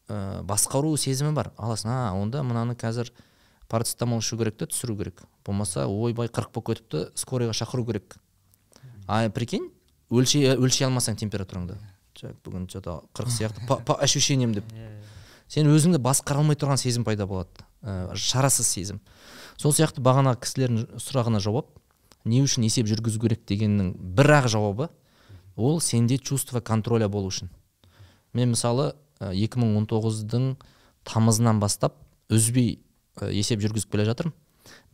ә, басқару сезімі бар аласың а онда мынаны қазір парацетамол ішу керек та түсіру керек болмаса ойбай қырық болып кетіпті скорыйға шақыру керек а прикинь өлшей өлшей алмасаң температураңды бүгін че то қырық сияқты по ощущениям деп иә, иә сен өзіңді басқара алмай тұрған сезім пайда болады ә, шарасыз сезім сол сияқты бағана кісілердің сұрағына жауап не үшін есеп жүргізу керек дегеннің бір ақ жауабы ол сенде чувство контроля болу үшін мен мысалы 2019-дың ә, тамызынан бастап үзбей ә, есеп жүргізіп келе жатырмын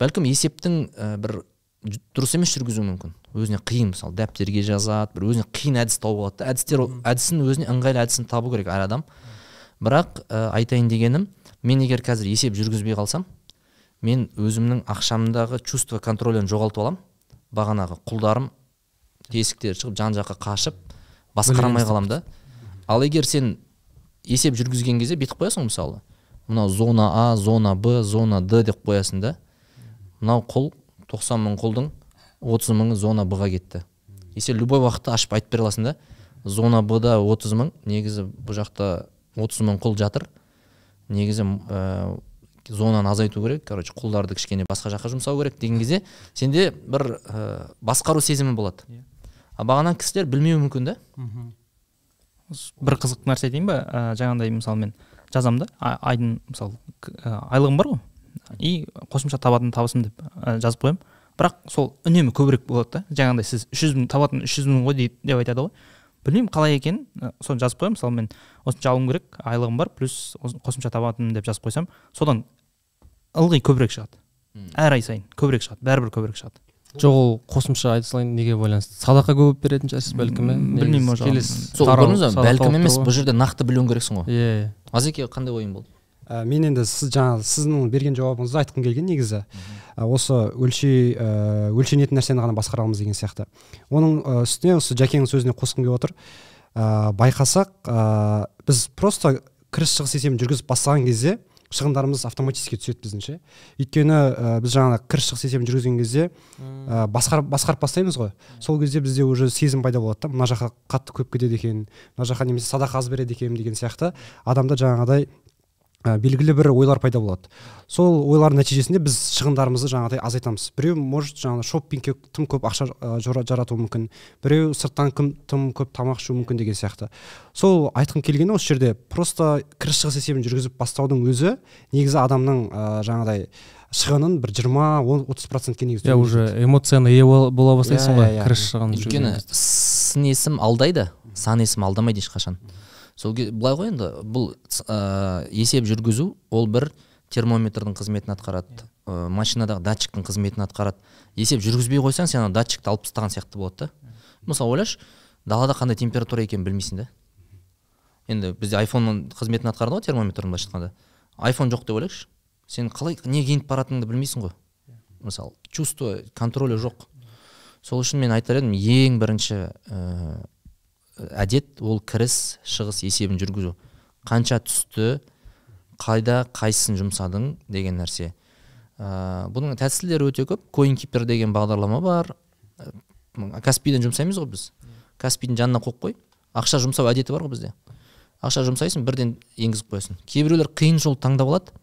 бәлкім есептің ә, бір дұрыс емес жүргізуі мүмкін өзіне қиын мысалы дәптерге жазады бір өзіне қиын әдіс тауып алады әдістер әдісін өзіне ыңғайлы әдісін табу керек әр адам бірақ ә, айтайын дегенім мен егер қазір есеп жүргізбей қалсам мен өзімнің ақшамдағы чувство контролін жоғалтып аламын бағанағы құлдарым тесіктер шығып жан жаққа қашып басқара алмай қаламын да ал егер сен есеп жүргізген кезде бүйтіп қоясың мысалы мынау зона а зона б зона д деп қоясың да мынау құл тоқсан мың құлдың отыз мыңы зона б ға кетті и любой уақытта ашып айтып бере аласың да зона б да отыз мың негізі бұл жақта отыз мың құл жатыр негізі ә, э, зонаны азайту керек короче құлдарды кішкене басқа жаққа жұмсау керек деген кезде сенде бір ә, басқару сезімі болады иә. а бағана кісілер білмеуі мүмкін да бір қызық нәрсе айтайын ба ә, э, жаңағыдай мысалы мен жазамын да айдың мысалы айлығым бар ғой и қосымша табатын табысым деп ә, жазып қоямын бірақ сол үнемі көбірек болады да жаңағыдай сіз үш жүз мың табатын үш жүз мың ғой деп айтады ғой білмеймін қалай екенін соны жазып қоямын мысалы мен осынша алуым керек айлығым бар плюс қосымша табатынмын деп жазып қойсам содан ылғи көбірек шығады әр ай сайын көбірек шығады бәрібір көбірек шығады жоқ ол қосымша айта салайын неге байланысты садақа көп беретін шығарсыз бәлкім білмеймін ол көрдіңіз ба бәлкім емес бұл жерде нақты білуің керексің ғой иә азеке қандай ойың болды ә, мен енді сіз жаңағы сіздің берген жауабыңызды айтқым келген негізі осы өлшей ә, өлшенетін нәрсені ғана басқарамыз деген сияқты оның э, үстіне осы жәкеңнің сөзіне қосқым келіп отыр ә, байқасақ ә, біз просто кіріс шығыс есебін жүргізіп бастаған кезде шығындарымыз автоматически түседі біздің ше өйткені ә, біз жаңағы кіріс шығыс есебін жүргізген кезде ә, басқарып басқарып бастаймыз ғой сол кезде бізде уже сезім пайда болады да мына жаққа қатты көп кетеді екен мына жаққа немесе садақа аз береді екен деген сияқты адамда жаңағыдай ә, белгілі бір ойлар пайда болады сол ойлар нәтижесінде біз шығындарымызды жаңағыдай азайтамыз біреу может жаңағы шоппингке тым көп ақша ә, жаратуы мүмкін біреу сырттан кім, тым көп тамақ ішуі мүмкін деген сияқты сол айтқым келгені осы жерде просто кіріс шығыс есебін жүргізіп бастаудың өзі негізі адамның ә, жаңағыдай шығынын бір жиырма он отыз процентке негізі иә уже эмоцияны ие бола бастайсың ғой кіріс шығын өйткені сын есім алдайды сан есім алдамайды ешқашан сол былай ғой енді бұл ә, есеп жүргізу ол бір термометрдің қызметін атқарады ә, машинадағы датчиктің қызметін атқарады есеп жүргізбей қойсаң сен ана датчикті алып тастаған сияқты болады да мысалы ойлашы далада қандай температура екенін білмейсің да енді бізде айфонның қызметін атқарады ғой термометрдің былайша айтқанда айфон жоқ деп ойлайықшы сен қалай не киініп баратыныңды білмейсің ғой иә. мысалы чувство контроля жоқ сол үшін мен айтар едім ең бірінші әдет ол кіріс шығыс есебін жүргізу қанша түсті қайда қайсысын жұмсадың деген нәрсе ә, бұның тәсілдері өте көп коинкипер деген бағдарлама бар ә, каспиден жұмсаймыз ғой біз каспидің жанына қойып қой ақша жұмсау әдеті бар ғой бізде ақша жұмсайсың бірден енгізіп қоясың кейбіреулер қиын жол таңдап алады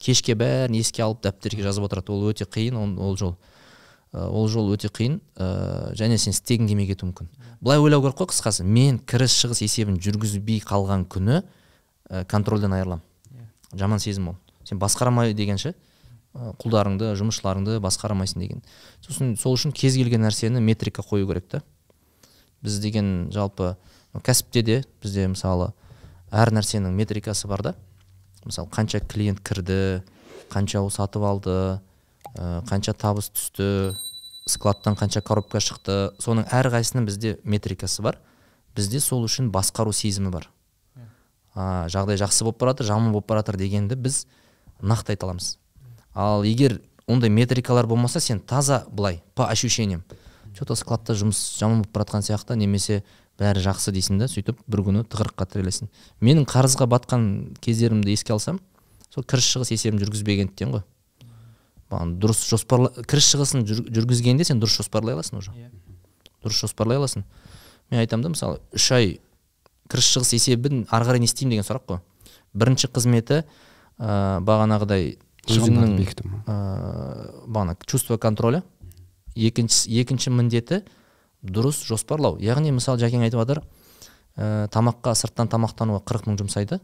кешке бәрін еске алып дәптерге жазып отырады ол өте қиын ол жол Э, ол жол өте қиын ә, және сен істегің келмей кетуі мүмкін былай ойлау керек қой қысқасы мен кіріс шығыс есебін жүргізбей қалған күні ә, контрольден айырыламын иә. жаман сезім ол сен басқарамай деген ше құлдарыңды жұмысшыларыңды алмайсың деген сосын сол үшін кез келген нәрсені метрика қою керек та біз деген жалпы кәсіпте де бізде мысалы әр нәрсенің метрикасы бар да мысалы қанша клиент кірді қанша сатып алды ә, қанша табыс түсті складтан қанша коробка шықты соның әрқайсысының бізде метрикасы бар бізде сол үшін басқару сезімі бар ә, жағдай жақсы болып бара жаман болып бара дегенді біз нақты айта аламыз ал егер ондай метрикалар болмаса сен таза былай по ощущениям че то складта жұмыс жаман болып бара жатқан сияқты немесе бәрі жақсы дейсің да сөйтіп бір күні тығырыққа тірелесің менің қарызға батқан кездерімді еске алсам сол кіріс шығыс есебін жүргізбегендіктен ғой дұрыс жоспарла кіріс шығысын жүр, жүргізгенде сен дұрыс жоспарлай аласың уже yeah. Иә. дұрыс жоспарлай аласың мен айтамын да мысалы үш ай кіріс шығыс есебін ары қарай не істеймін деген сұрақ қой бірінші қызметі ә, бағанағыдай өзіңнің ә, бағана чувство контроля екінші, екінші міндеті дұрыс жоспарлау яғни мысалы жәкең айтып жатыр ә, тамаққа сырттан тамақтануға қырық мың жұмсайды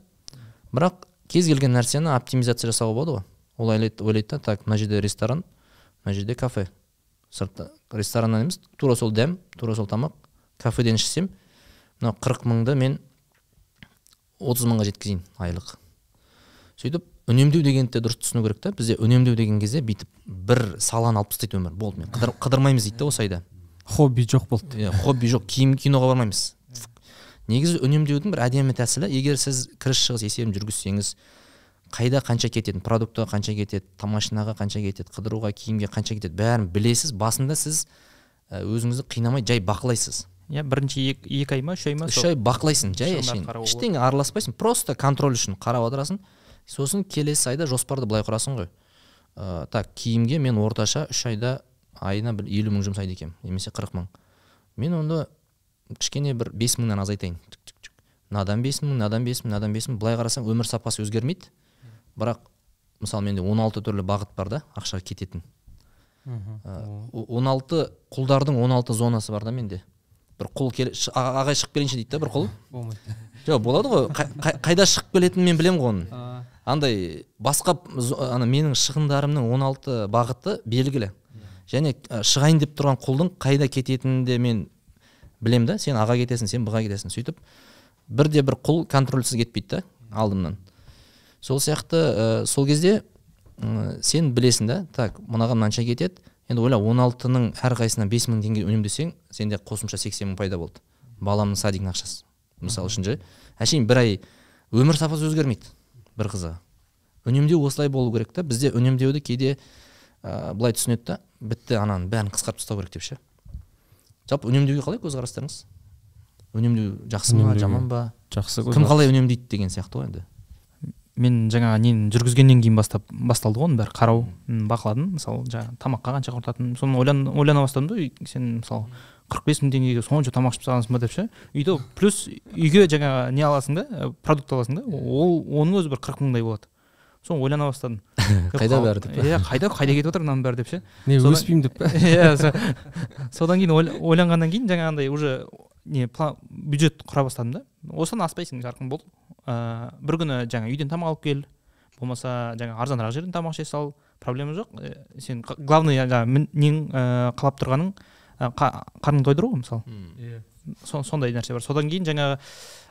бірақ кез келген нәрсені оптимизация жасауға болады ғой ол ойлайды да так мына жерде ресторан мына жерде кафе сыртта рестораннан емес тура сол дәм тура сол тамақ кафеден ішсем мына қырық мыңды мен отыз мыңға жеткізейін айлық сөйтіп үнемдеу дегенді де дұрыс түсіну керек та бізде үнемдеу деген кезде бүйтіп бір саланы алып тастайды өмір болды мен қыдыр, қыдырмаймыз дейді да осы айда хобби жоқ болды иә хобби жоқ киім киноға бармаймыз негізі үнемдеудің бір әдемі тәсілі егер сіз кіріс шығыс есебін жүргізсеңіз қайда қанша кететінін продуктыға қанша кетеді машинаға қанша кетеді қыдыруға киімге қанша кетеді бәрін білесіз басында сіз өзіңізді қинамай жай бақылайсыз иә бірінші екі, ек ай ма үш ай ма үш ай бақылайсың жай әшейін ештеңе араласпайсың просто контроль үшін қарап отырасың сосын келесі айда жоспарды былай құрасың ғой ә, так киімге мен орташа үш айда айына бір елу мың жұмсайды екенмін немесе қырық мың мен онда кішкене бір бес мыңнан азайтайын мынадан бес мың мынадан бес мың мынадан бес мың былай қарасаң өмір сапасы өзгермейді бірақ мысалы менде 16 түрлі бағыт бар да ақша кететін э, он алты құлдардың 16 зонасы бар да менде бір құл кел ағай шығып келейінші дейді да бір құл болмайды жоқ болады ғой қайда шығып келетінін мен білемін ғой оның андай басқа ана менің шығындарымның 16 бағыты белгілі және шығайын деп тұрған құлдың қайда кететінін де мен білем да сен аға кетесің сен бұға кетесің сөйтіп бірде бір құл контрольсіз кетпейді да алдымнан сол сияқты ә, сол кезде ә, сен білесің да так мынаған мынанша кетеді енді ойла он алтының әрқайсысынан бес мың теңге үнемдесең сенде қосымша сексен мың пайда болды баламның садигінің ақшасы мысалы үшін ше әшейін бір ай өмір сапасы өзгермейді бір қызығы үнемдеу осылай болу керек та бізде үнемдеуді кейде ә, былай түсінеді да бітті ананың бәрін қысқартып тастау керек деп ше жалпы үнемдеуге қалай көзқарастарыңыз үнемдеу жақсы ма жаман ба жақсы кім қалай үнемдейді деген сияқты ғой енді мен жаңағы нені жүргізгеннен кейін бастап басталды ғой оның бәрі қарау бақыладым мысалы жаңағы тамаққа қанша құртатынын соны ойлана бастадым да сен мысалы қырық бес мың теңгеге сонша тамақ ішіп тастағансың ба деп ше үйде плюс үйге жаңағы не аласың да продукт аласың да ол оның өзі бір қырық мыңдай болады соны ойлана бастадым қайда бәрі деп иә қайда қайда кетіп жатыр мынаның бәрі деп ше не өспеймін деп па иә содан кейін ойланғаннан кейін жаңағындай уже не бюджет құра бастадым да осыдан аспайсың жарқын болды ә, бір күні жаңа үйден тамақ алып кел болмаса жаңа арзанырақ жерден тамақ іше сал проблема жоқ ә, сен главный э, жаңағы нең ә, қалап тұрғаның ә, қарның тойдыру ғой мысалы иә сондай нәрсе бар содан кейін жаңағы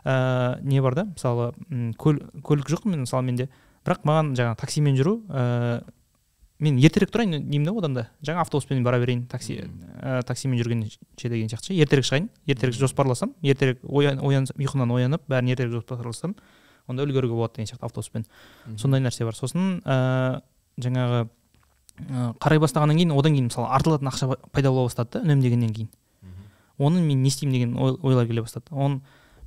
ә, не бар да мысалы көл, көлік жоқ мен мысалы менде бірақ маған жаңағы таксимен жүру мен ертерек тұрайын деймін да одан да жаңа автобуспен бара берейін такси ә, таксимен жүрген деген сияқты ше ертерек шығайын ертерек жоспарласам ертерек оян, оян, ұйқымнан оянып бәрін ертерек жоспарласам онда үлгеруге болады деген сияқты автобуспен сондай нәрсе бар сосын ә, жаңағы ә, қарай бастағаннан кейін одан кейін мысалы артылатын ақша пайда бола бастады да үнемдегеннен кейін оны мен не істеймін деген ойлар келе бастады оны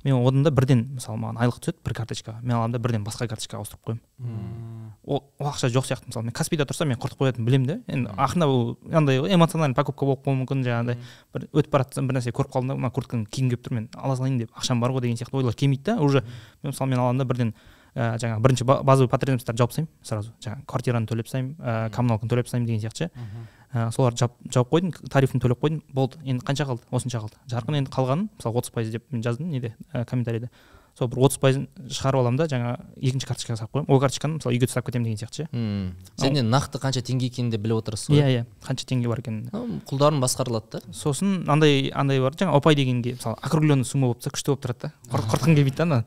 мен одан да бірден мысалы маған айлық түседі бір карточкаға мен аламын да бірден басқа карточкаға ауыстырып қоямын ол, ол ақша жоқ сияқты мысалы мен каспида тұрсам мен құртып қоятынын білемін да енді ақырында ол андай эмоциональный покупка болып қалуы мүмкін жаңағыдай бір өтіп бара жатсам бір нәрсе көріп қалдым да мына куртканы кигім келіп тұр мен ала салайын деп ақшам бар ғой деген сияқты ойлар келмейді да уже мен мысалы мен аламын да бірден ә, жаңағы бірінші базовый потребностьтарды жауып тастаймын сразу жаңағы квартираны төлеп тастаймын ә, коммуналканы төлеп тастаймын деген сияқты ше ә, соларды жап, жауып қойдым тарифін төлеп қойдым болды енді қанша қалды осынша қалды жарқын енді қалғанын мысалы отыз пайыз деп мен жаздым неде ә, комментарийде сол бір отыз пайызын шығарып аламын да жаңағы екінші карточкаға салып қоямын ол карточканы мысалы үйге тастап кетемін деген сияқты ше сен енді нақты қанша теңге екенін де біліп отырсыз ғой иә иә қанша теңге бар екенін құлдарын басқарылады да сосын андай андай бар жаңағы ұпай дегенге мысалы округленный сумма болып тұрса күшті болып тұрады да құртқың келмейді да ана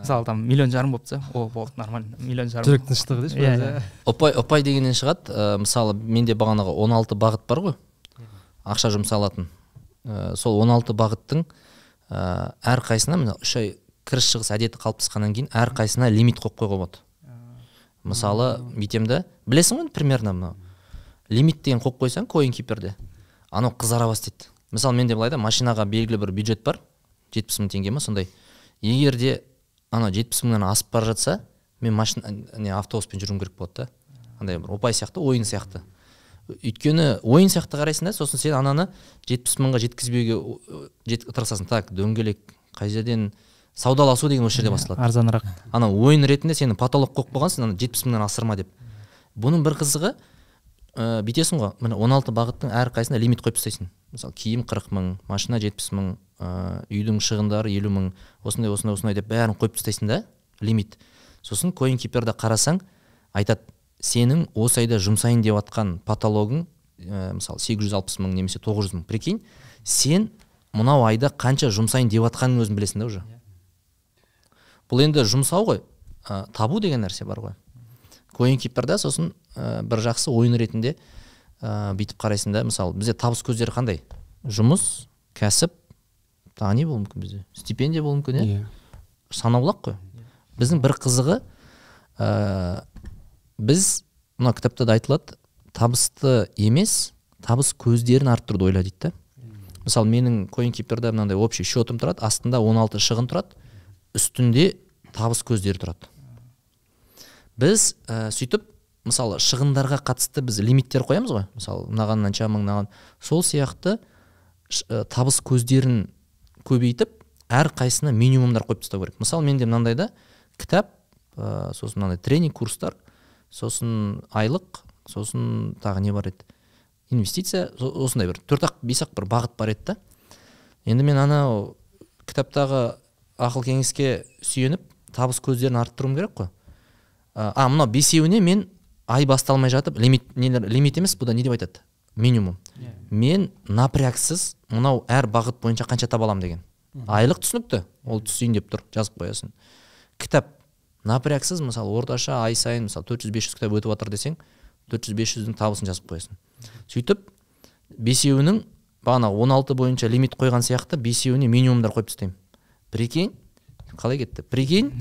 мысалы там миллион жарым болып тұрса о болды нормально миллион жарым жүрек тыныштығы деші иә ұпай иә. ұпай дегеннен шығады э, мысалы менде бағанағы он алты бағыт бар ғой ақша жұмсалатын э, сол он алты бағыттың әр э, әрқайсысына міне үш ай кіріс шығыс әдеті қалыптасқаннан кейін әрқайсысына лимит қойып қоюға болады мысалы бүйтемін білесің ғой примерно мынау лимит деген қойып қойсаң коин киперде анау қызара бастайды мысалы менде былай да машинаға белгілі бір бюджет бар жетпіс мың теңге ма сондай егер де анау жетпіс мыңнан асып бара жатса мен машина не автобуспен жүруім керек болады да андай бір ұпай сияқты ойын сияқты өйткені ойын сияқты қарайсың да сосын сен ананы жетпіс мыңға жеткізбеуге тырысасың так дөңгелек қай жерден саудаласу деген осы жерде иә, басталады арзанырақ анау ойын ретінде сені потолок қойып қойғансың ана жетпіс мыңнан асырма деп бұның бір қызығы ә, бүйтесің ғой міне он алты бағыттың әрқайсысына лимит қойып тастайсың мысалы киім қырық мың машина жетпіс мың ә, үйдің шығындары елу мың осындай осындай осындай деп бәрін қойып тастайсың да лимит сосын киперді қарасаң айтады сенің осы айда жұмсайын деп жатқан потологың ә, мысалы сегіз жүз алпыс мың немесе тоғыз жүз мың прикинь сен мынау айда қанша жұмсайын деп жатқаныңның өзін білесің да уже иә бұл енді жұмсау ғой ә, табу деген нәрсе бар ғой коинкипрда сосын ә, бір жақсы ойын ретінде ә, бүйтіп қарайсың да мысалы бізде табыс көздері қандай жұмыс кәсіп тағы не болуы мүмкін бізде стипендия болуы мүмкін иә yeah. Иә. санаулақ қой біздің бір қызығы ә, біз мына кітапта да айтылады табысты емес табыс көздерін арттыруды ойла дейді да мысалы менің киперда мынандай общий счетым тұрады астында 16 шығын тұрады үстінде табыс көздері тұрады біз ә, сөйтіп мысалы шығындарға қатысты біз лимиттер қоямыз ғой мысалы мынаған мынанша мынаған сол сияқты э, табыс көздерін көбейтіп әр қайсына минимумдар қойып тастау керек мысалы менде мынандай да кітап ә, сосын мынандай тренинг курстар сосын айлық сосын тағы не бар еді инвестиция осындай бір төрт ақ бес ақ бір бағыт бар еді да енді мен анау кітаптағы ақыл кеңеске сүйеніп табыс көздерін арттыруым керек қой а мынау бесеуіне мен ай басталмай жатып лимит нелер лимит емес бұда не деп айтады минимум yeah. Иә. мен напрягсіз мынау әр бағыт бойынша қанша таба аламын деген айлық түсінікті ол түсейін деп тұр жазып қоясың кітап напрягсіз мысалы орташа ай сайын мысалы төрт жүз бес жүз кітап өтіп жатыр десең төрт жүз бес жүздің табысын жазып қоясың сөйтіп бесеуінің он 16 бойынша лимит қойған сияқты бесеуіне минимумдар қойып тастаймын прикинь қалай кетті прикинь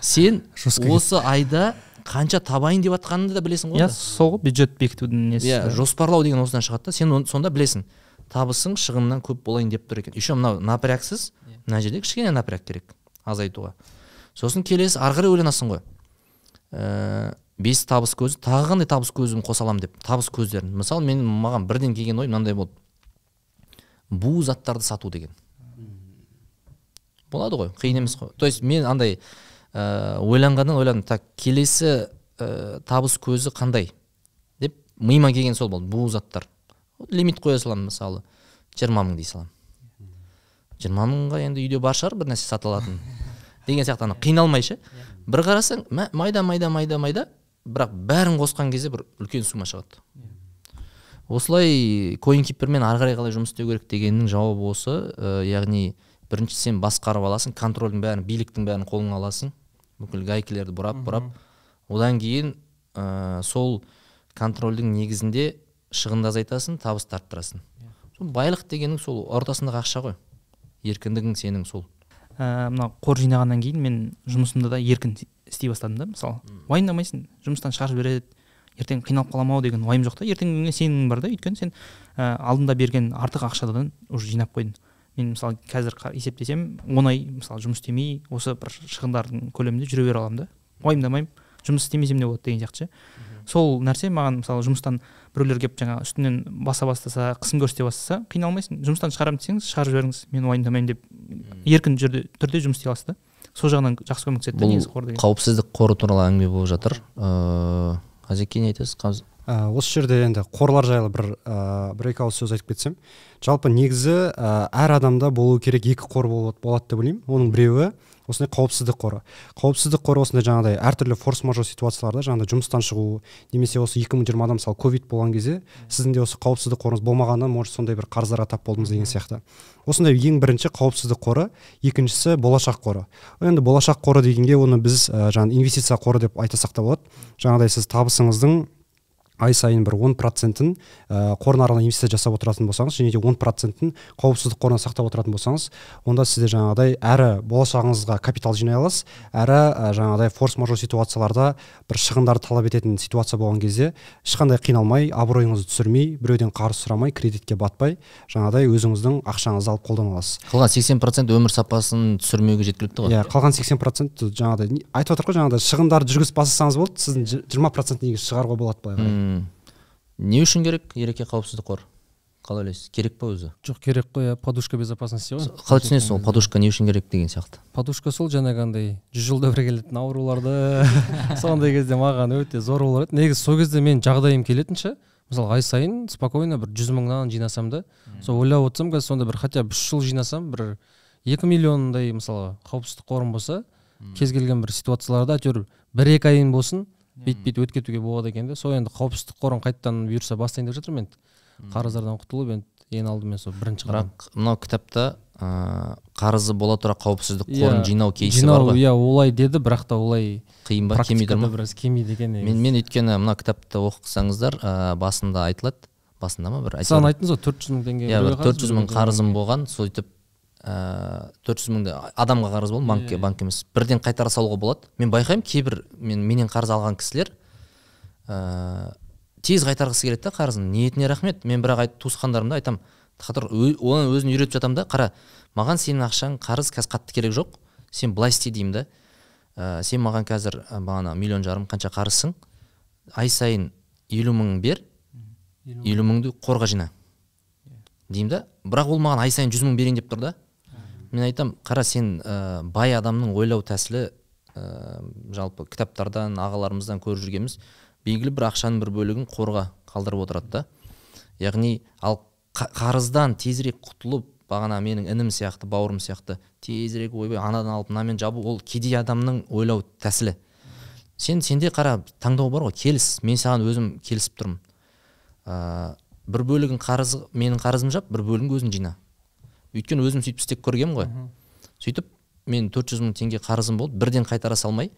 сен осы айда қанша табайын деп жатқаныңды да білесің ғой иә сол ғой бюджет бекітудің несі иә жоспарлау деген осыдан шығады да сен сонда білесің табысың шығыннан көп болайын деп тұр екен еще мынау напрягсіз иә. мына жерде кішкене напряг керек азайтуға сосын келесі ары қарай ойланасың ғой ә, бес табыс көзі тағы қандай табыс көзін қоса аламын деп табыс көздерін мысалы мен маған бірден келген ой мынандай болды бу заттарды сату деген болады ғой қиын емес қой то есть мен андай ә, ойланғаннан ойладым так келесі ә, табыс көзі қандай деп миыма келген сол болды бұл заттар лимит қоя саламын мысалы жиырма мың дей саламын жиырма мыңға енді үйде бар шығар бір нәрсе сата алатын деген сияқты ана қиналмай ше бір қарасаң майда майда майда майда бірақ бәрін қосқан кезде бір үлкен сумма шығады осылай кипермен ары қарай қалай жұмыс істеу керек дегеннің жауабы осы ә, яғни бірінші сен басқарып аласың контрольдің бәрін биліктің бәрін қолыңа аласың бүкіл гайкілерді бұрап бұрап одан кейін ә, сол контрольдің негізінде шығынды азайтасың табысты арттырасың иә. сол байлық дегенің сол ортасындағы ақша ғой еркіндігің сенің сол ә, мына қор жинағаннан кейін мен жұмысымда да еркін істей бастадым да мысалы уайымдамайсың жұмыстан шығарып жібереді ертең қиналып қаламын ау деген уайым жоқ та ертеңгі күнге бар да өйткені сен ә, алдында берген артық ақшадан уже жинап қойдың мен мысалы қазір есептесем он ай мысалы жұмыс істемей осы бір шығындардың көлемінде жүре бере аламын да уайымдамаймын жұмыс істемесем не болады деген сияқты сол нәрсе маған мысалы жұмыстан біреулер келіп жаңағы үстінен баса бастаса қысым көрсете бастаса қиналмайсың жұмыстан шығарамын десеңіз шығарып жіберіңіз мен уайымдамаймын деп еркін жүрде, түрде жұмыс істей аласыз да сол жағынан жақсы көмектеседі да негізі қор деген қауіпсіздік қоры туралы әңгіме болып жатыр ыыы э, ә, не айтасыз э, осы жерде енді қорлар жайлы бір ә, бір екі ауыз сөз айтып кетсем жалпы негізі ә, әр адамда болу керек екі қор болады, болады деп ойлаймын оның біреуі осындай қауіпсіздік қоры қауіпсіздік қоры осындай жаңағыдай әртүрлі форс мажор ситуацияларда жаңағыдай жұмыстан шығу немесе осы 2020 жиырмада мысалы ковид болған кезде сіздің де осы қауіпсіздік қорыңыз болмағаннан может сондай бір қарыздарға тап болдыңыз деген сияқты осындай ең бірінші қауіпсіздік қоры екіншісі болашақ қоры енді болашақ қоры дегенге оны біз ә, жаңағы инвестиция қоры деп айтасақ та болады жаңағыдай сіз табысыңыздың ай сайын бір он процентін ә, э, қор нарығына инвестиция жасап отыратын болсаңыз және де он процентін қауіпсіздік қорына сақтап отыратын болсаңыз онда сізде жаңағыдай әрі болашағыңызға капитал жинай аласыз әрі ә, жаңағыдай форс мажор ситуацияларда бір шығындарды талап ететін ситуация болған кезде ешқандай қиналмай абыройыңызды түсірмей біреуден қарыз сұрамай кредитке батпай жаңағыдай өзіңіздің ақшаңызды алып қолдана аласыз қалған сексен процент өмір сапасын түсірмеуге жеткілікті ғой иә қалған сексен процент жаңағыдай айтып отыр ғой жаңағыдай шығындарды жүргізіп бастасаңыз болды сіздің жиырма процент негізі шығаруға болады былай қарай не үшін керек ереке қауіпсіздік қор қалай ойлайсыз керек па өзі жоқ керек қой иә подушка безопасности ғой қалай түсінесіз ол подушка не үшін керек деген сияқты подушка сол жаңағы андай жүз жылда бір келетін ауруларды сондай кезде маған өте зор болар еді негізі сол кезде мен жағдайым келетін ше мысалы ай сайын спокойно бір жүз мыңнан жинасам да сол ойлап отырсам қазір сонда бір хотя бы үш жыл жинасам бір екі миллиондай мысалы қауіпсіздік қорым болса кез келген бір ситуацияларда әйтеуір бір екі айын болсын бүйтіп бүйтіп өтіп кетуге болады екен де сол енді қауіпсіздік қорын қайтадан бұйырса бастайын деп жатырмын енді қарыздардан құтылып енді ең алдымен сол бірінші бірақ мынау кітапта ыыы қарызы бола тұра қауіпсіздік иә, қорын жинау кейсі бар ғой иә олай деді бірақ та олай қиын ба кемейді тұр ма біраз кемейді екен мен мен өйткені мына кітапты оқысаңыздар ыыы басында айтылады басында ма бір саған айттыңыз ғой төрт жүз мың теңге иә бір төрт жүз мың қарызым болған сөйтіп ыыы э, төрт жүз мыңды адамға қарыз болды банкке иә. банк емес бірден қайтара салуға болады мен байқаймын кейбір мен менен қарыз алған кісілер ыыы э, тез қайтарғысы келеді да қарызын ниетіне рахмет мен бірақ айт, туысқандарымды айтамын қатыр оны өзін үйретіп жатамын да қара маған сенің ақшаң қарыз қазір қатты керек жоқ сен былай істе деймін да ә, сен маған қазір бағана миллион жарым қанша қарызсың ай сайын елу мың бер елу мыңды қорға жина иә. деймін да бірақ ол маған ай сайын жүз мың берейін деп тұр да мен айтам қара сен ә, бай адамның ойлау тәсілі ә, жалпы кітаптардан ағаларымыздан көріп жүргеніміз белгілі бір ақшаның бір бөлігін қорға қалдырып отырады да яғни ал қарыздан тезірек құтылып бағана менің інім сияқты бауырым сияқты тезірек ойбай анадан алып мынамен жабу ол кедей адамның ойлау тәсілі сен сенде қара таңдау бар ғой келіс мен саған өзім келісіп тұрмын ә, бір бөлігін қарыз менің қарызым жап бір бөлігін өзің жина өйткені өзім сөйтіп істеп көргем ғой сөйтіп мен төрт жүз мың теңге қарызым болды бірден қайтара салмай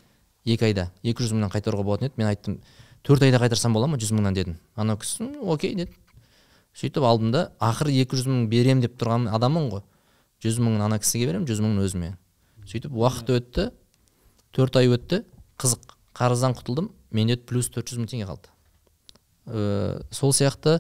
екі айда екі жүз мыңнан қайтаруға болатын еді мен айттым төрт айда қайтарсам бола ма жүз мыңнан дедім анау кісі окей деді сөйтіп алдым да ақыры екі жүз мың беремін деп тұрған адаммын ғой жүз мыңын ана кісіге беремін жүз мыңын өзіме сөйтіп уақыт өтті төрт ай өтті қызық қарыздан құтылдым менде плюс төрт жүз мың теңге қалды ә, сол сияқты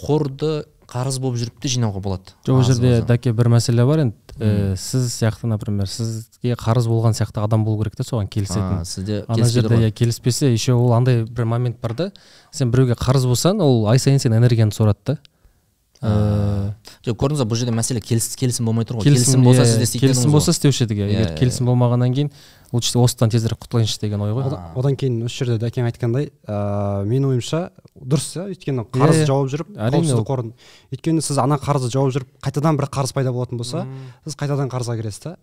қорды қарыз болып жүріп те жинауға болады жоқ ол жерде дәке бір мәселе бар енді ә, сіз сияқты например сізге қарыз болған сияқты адам болу керек та соған келісетін а, сізде ана жерде иә келіспесе еще ол андай бір момент бар да сен біреуге қарыз болсаң ол ай сайын сен энергияны сұрады да э, жоқ көрдіңіз ба бұл жерде мәселе келісім болмай тұр ғой келісім болса сізде келісім болса иә, істеуші едік иә, иә егер иә, келісім болмағаннан кейін лучше осыдан тезірек құтылайыншы деген ой ғой одан кейін осы жерде дәкең айтқандай ыыы менің ойымша дұрыс иә өйткені қарыз жауып жүріп қауіпсіздік қорын өйткені сіз ана қарызды жауып жүріп қайтадан бір қарыз пайда болатын болса сіз қайтадан қарызға кіресіз да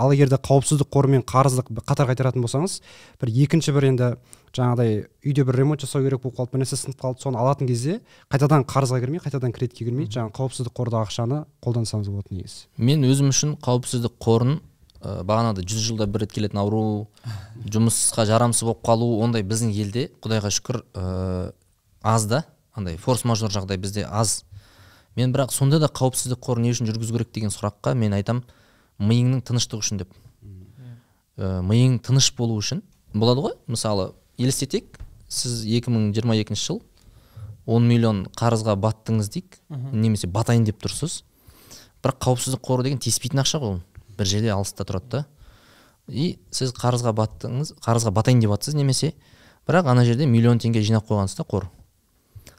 ал егер де қауіпсіздік қоры мен қарызды қатар қайтаратын болсаңыз бір екінші бір енді жаңағыдай үйде бір ремонт жасау керек болып қалды бір нәрсе сынып қалды соны алатын кезде қайтадан қарызға кірмей қайтадан кредитке кірмей жаңағы қауіпсіздік қордағы ақшаны қолдансаңыз болады негізі мен өзім үшін қауіпсіздік қорын ә, э, бағанағыдай жүз жылда бір рет келетін ауру жұмысқа жарамсыз болып қалу ондай біздің елде құдайға шүкір ә, аз да андай форс мажор жағдай бізде аз мен бірақ сонда да қауіпсіздік қоры не үшін жүргізу керек деген сұраққа мен айтам миыңның тыныштығы үшін деп ә, миың тыныш болу үшін болады ғой мысалы елестетейік сіз 2022 жыл 10 миллион қарызға баттыңыз дейік немесе батайын деп тұрсыз бірақ қауіпсіздік қоры деген тиіспейтін ақша ғой бір жерде алыста тұрады да и сіз қарызға баттыңыз қарызға батайын деп жатсыз немесе бірақ ана жерде миллион теңге жинап қойғансыз да қор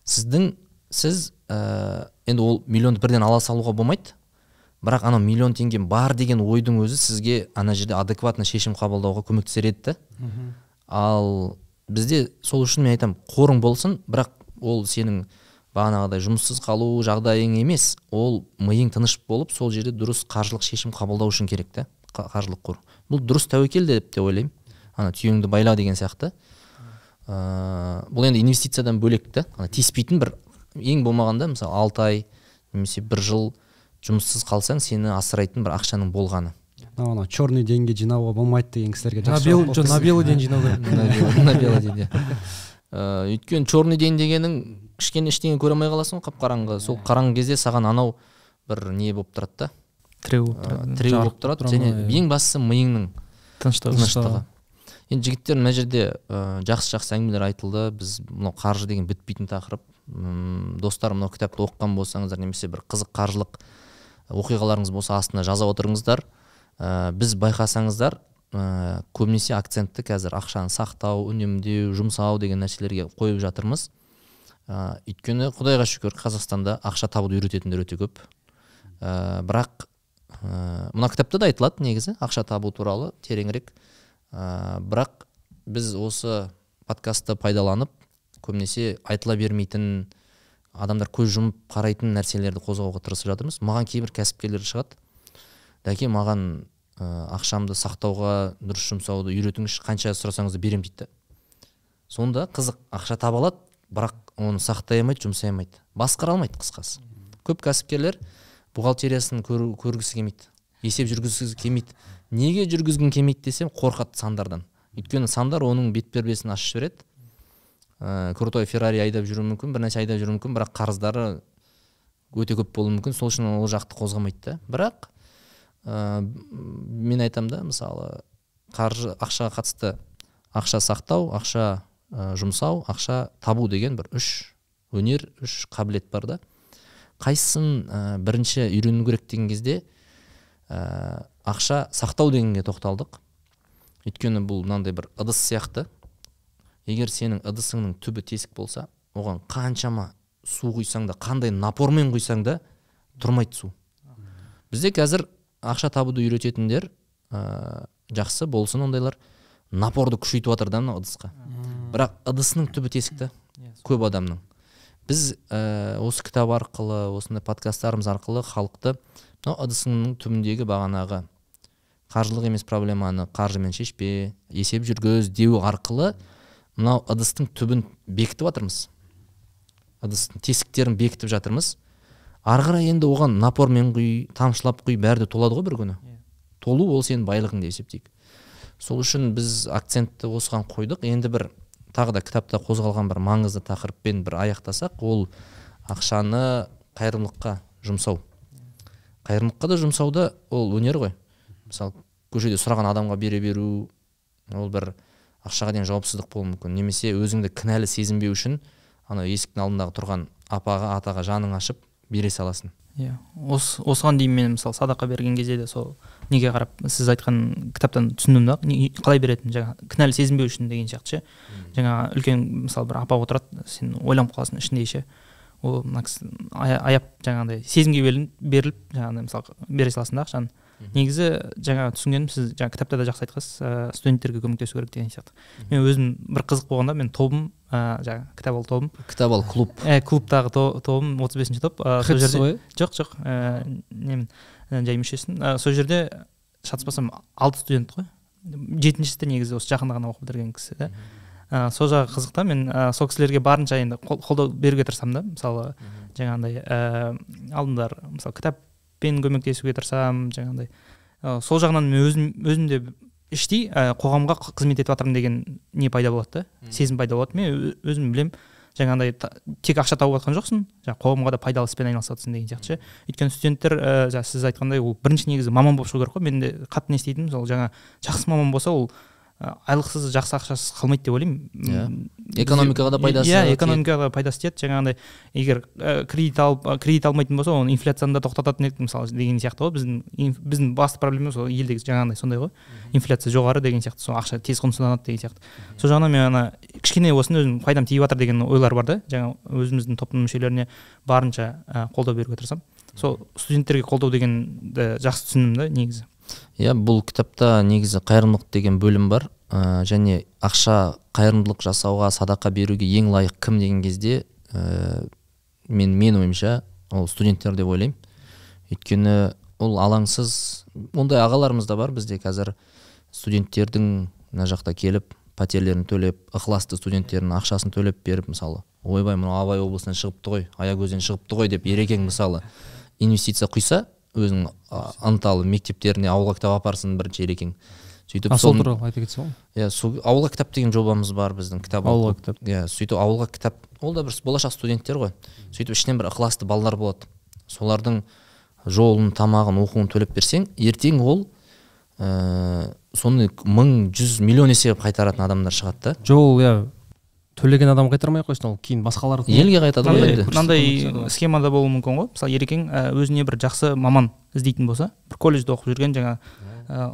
сіздің сіз ә, енді ол миллионды бірден ала салуға болмайды бірақ анау миллион теңге бар деген ойдың өзі сізге ана жерде адекватно шешім қабылдауға көмектесер еді ал бізде сол үшін мен айтамын қорың болсын бірақ ол сенің бағанағыдай жұмыссыз қалу жағдайың емес ол миың тыныш болып сол жерде дұрыс қаржылық шешім қабылдау үшін керек та қаржылық қор бұл дұрыс тәуекел деп те ойлаймын ана түйеңді байла деген сияқты ыыы ә, бұл енді инвестициядан бөлек та ана тиіспейтін бір ең болмағанда мысалы алты ай немесе бір жыл жұмыссыз қалсаң сені асырайтын бір ақшаның болғаны мынау анау черный деньги жинауға болмайды деген кісілерге на белый день жинау керек на белый ыыы э, өйткені черный день дегенің кішкене ештеңе көре алмай қаласың ғой қап қараңғы сол иә. қараңғы кезде саған анау бір не болып тұрады да тіреу э, болып тұрады тіреу болып тұрады және иә. ең бастысы миыңның тыныштығы енді жігіттер мына жерде э, жақсы жақсы әңгімелер айтылды біз мынау қаржы деген бітпейтін тақырып м достар мынау кітапты оқыған болсаңыздар немесе бір қызық қаржылық оқиғаларыңыз болса астына жаза отырыңыздар ыыы біз байқасаңыздар ә, көбінесе акцентті қазір ақшаны сақтау үнемдеу жұмсау деген нәрселерге қойып жатырмыз ә, өйткені құдайға шүкір қазақстанда ақша табуды үйрететіндер өте көп ә, бірақ ә, мына кітапта да айтылады негізі ақша табу туралы тереңірек ә, бірақ біз осы подкастты пайдаланып көбінесе айтыла бермейтін адамдар көз жұмып қарайтын нәрселерді қозғауға тырысып жатырмыз маған кейбір кәсіпкерлер шығады дәке маған ә, ақшамды сақтауға дұрыс жұмсауды үйретіңізші қанша сұрасаңыз да беремін дейді сонда қызық ақша таба алады бірақ оны сақтай алмайды жұмсай алмайды басқара алмайды қысқасы көп кәсіпкерлер бухгалтериясын көргісі келмейді есеп жүргізгісі келмейді неге жүргізгің келмейді десем қорқады сандардан өйткені сандар оның бет пердесін ашып жібереді ә, крутой феррари айдап жүруі мүмкін бірнәрсе айдап жүруі мүмкін бірақ қарыздары өте көп болуы мүмкін сол үшін ол жақты қозғамайды да бірақ ә, мен айтам да мысалы қаржы ақшаға қатысты ақша сақтау ақша ә, жұмсау ақша табу деген бір үш өнер үш қабілет бар да қайсысын э, бірінші үйрену керек деген кезде ә, ақша сақтау дегенге тоқталдық өйткені бұл мынандай бір ыдыс сияқты егер сенің ыдысыңның түбі тесік болса оған қаншама су құйсаң да қандай напормен құйсаң да тұрмайды су бізде қазір ақша табуды үйрететіндер ә, жақсы болсын ондайлар напорды күшейтіп жатыр да мынау ыдысқа бірақ ыдысының түбі тесік та көп адамның біз ә, осы кітап арқылы осындай подкасттарымыз арқылы халықты мынау ыдысыңның түбіндегі бағанағы қаржылық емес проблеманы қаржымен шешпе есеп жүргіз деу арқылы мынау ыдыстың түбін бекітіп жатырмыз ыдыстың тесіктерін бекітіп жатырмыз ары қарай енді оған напормен құй тамшылап құй бәрі де толады ғой бір күні иә. толу ол сенің байлығың деп есептейік сол үшін біз акцентті осыған қойдық енді бір тағы да кітапта қозғалған бір маңызды тақырыппен бір аяқтасақ ол ақшаны қайырымдылыққа жұмсау қайырымдылыққа да да ол өнер ғой мысалы көшеде сұраған адамға бере беру ол бір ақшаға деген жауапсыздық болуы мүмкін немесе өзіңді кінәлі сезінбеу үшін анау есіктің алдындағы тұрған апаға атаға жаның ашып бере саласың иә осы осыған дейін мен мысалы садақа берген кезде де сол неге қарап сіз айтқан кітаптан түсіндім да қалай беретін жаңағы кінәлі сезінбеу үшін деген сияқты ше жаңағы үлкен мысалы бір апа отырады сен ойланып қаласың ішінде ше ол мына кісі аяп жаңағыдай сезімге беріліп, беріліп жаңағыдай мысалы бере саласың да ақшаны негізі жаңа түсінгенім сіз жаңа кітапта да жақсы айтқансыз ә, «Э, студенттерге көмектесу керек деген сияқты мен өзім бір қызық болғанда мен тобым ә, «Э, жаңағы кітап ал тобым кітап ал клуб ә, клубтағы тобым отыз бесінші топ ә, сол жерде жоқ жоқ ә, немін жай мүшесімін ә, сол жерде шатаспасам алты студент қой жетіншісі де негізі осы жақында ғана оқып бітірген кісі да ә, сол жағы қызық та мен ә, сол кісілерге барынша енді қолдау беруге тырысамын да мысалы жаңағындай ә, алдыңдар мысалы кітап бен көмектесуге тырысамын жаңағыдай ә, сол жағынан мен өзім өзім іштей ә, қоғамға қызмет етіп жатырмын деген не пайда болады да сезім пайда болады мен өзім білем жаңағыдай тек ақша тауып жатқан жоқсың жаңағы қоғамға да пайдалы іспен айналысып жатрсың деген сияқты ше өйткені студенттер ә, жаңа сіз айтқандай ол бірінші негізі маман болып шығу керек қой мен де қатты не істейтінмін сол жаңа жақсы маман болса ол айлықсыз жақсы ақшасыз қалмайды деп ойлаймын иә экономикаға да пайдасы иә экономикаға да пайдасы тиеді жаңағыдай егер кредит алып кредит алмайтын болса оны инфляцияны да тоқтататын еді мысалы деген сияқты ғой біздің біздің басты проблемамыз ол елдегі жаңағыдай сондай ғой инфляция жоғары деген сияқты сол ақша тез құнсызданады деген сияқты сол жағынан мен ана кішкене болсын өзім пайдам тиіп жатыр деген ойлар бар да жаңа өзіміздің топтың мүшелеріне барынша қолдау беруге тырысамын сол студенттерге қолдау дегенді жақсы түсіндім да негізі иә бұл кітапта негізі қайырымдылық деген бөлім бар ә, және ақша қайырымдылық жасауға садақа беруге ең лайық кім деген кезде ә, мен ойымша ол студенттер деп ойлаймын өйткені ол алаңсыз ондай ағаларымыз да бар бізде қазір студенттердің мына жақта келіп пәтерлерін төлеп ықыласты студенттердің ақшасын төлеп беріп мысалы ойбай мынау абай облысынан шығыпты ғой аягөзден шығыпты ғой деп ерекең мысалы инвестиция құйса өзінің ынталы мектептеріне ауылға кітап апарсын бірінші ерекең сөйтіп сол туралы айта кетсе болады иә сол ауылға кітап деген жобамыз бар біздің кітап ауылға кітап иә сөйтіп ауылға кітап ол да бір болашақ студенттер ғой сөйтіп ішінен бір ықыласты балалар болады солардың жолын тамағын оқуын төлеп берсең ертең ол ыыы ә, соны мың жүз миллион есе қайтаратын адамдар шығады да жоқ ол иә төлеген адам қайтармай ақ қойсын ол кейін басқаларға елге қайтады ғой енді мынандай схемада болуы мүмкін ғой мысалы ерекең ә, өзіне бір жақсы маман іздейтін болса бір колледжде оқып жүрген жаңа ә, ә,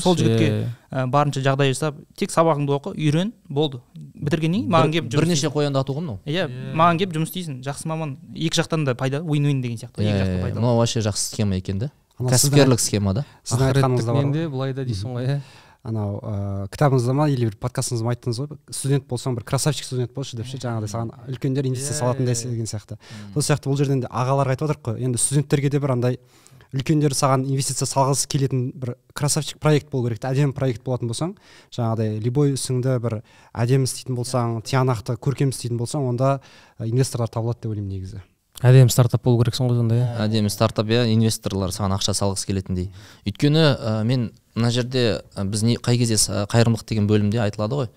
сол жігітке иә. барынша жағдай жасап тек сабағыңды оқы үйрен болды бітіргеннен кейін маған келіп бірнеше қоянды ату ғой мынау иә, иә маған келіп жұмыс істейсің жақсы маман екі жақтан да пайда уин уин деген сияқты екі иә, жақтан пайда мынау вообще жақсы схема екен да кәсіпкерлік схема да сіздің айтқаныңызда бар менде былай да дейсің ғой иә анау ыыы э, кітабыңызда ма или бір подкастыңызда ма айттыңыз ғой студент болсаң бір красавчик студент болшы деп ше жаңағыдай саған үлкендер иә, инвестиция салатындай иә, иә. деген сияқты сол сияқты бұл жерден де ағаларға айтып отырық қой енді студенттерге де бір андай үлкендер саған инвестиция салғысы келетін бір красавчик проект болу керек әдемі проект болатын болсаң жаңағыдай любой ісіңді бір әдемі істейтін болсаң тиянақты көркем істейтін болсаң онда э, инвесторлар табылады деп ойлаймын негізі әдемі стартап болу керексің ғой сонда иә әдемі стартап иә инвесторлар саған ақша салғысы келетіндей өйткені ә, мен мына жерде біз не, қай кезде қайырымдылық деген бөлімде айтылады ғой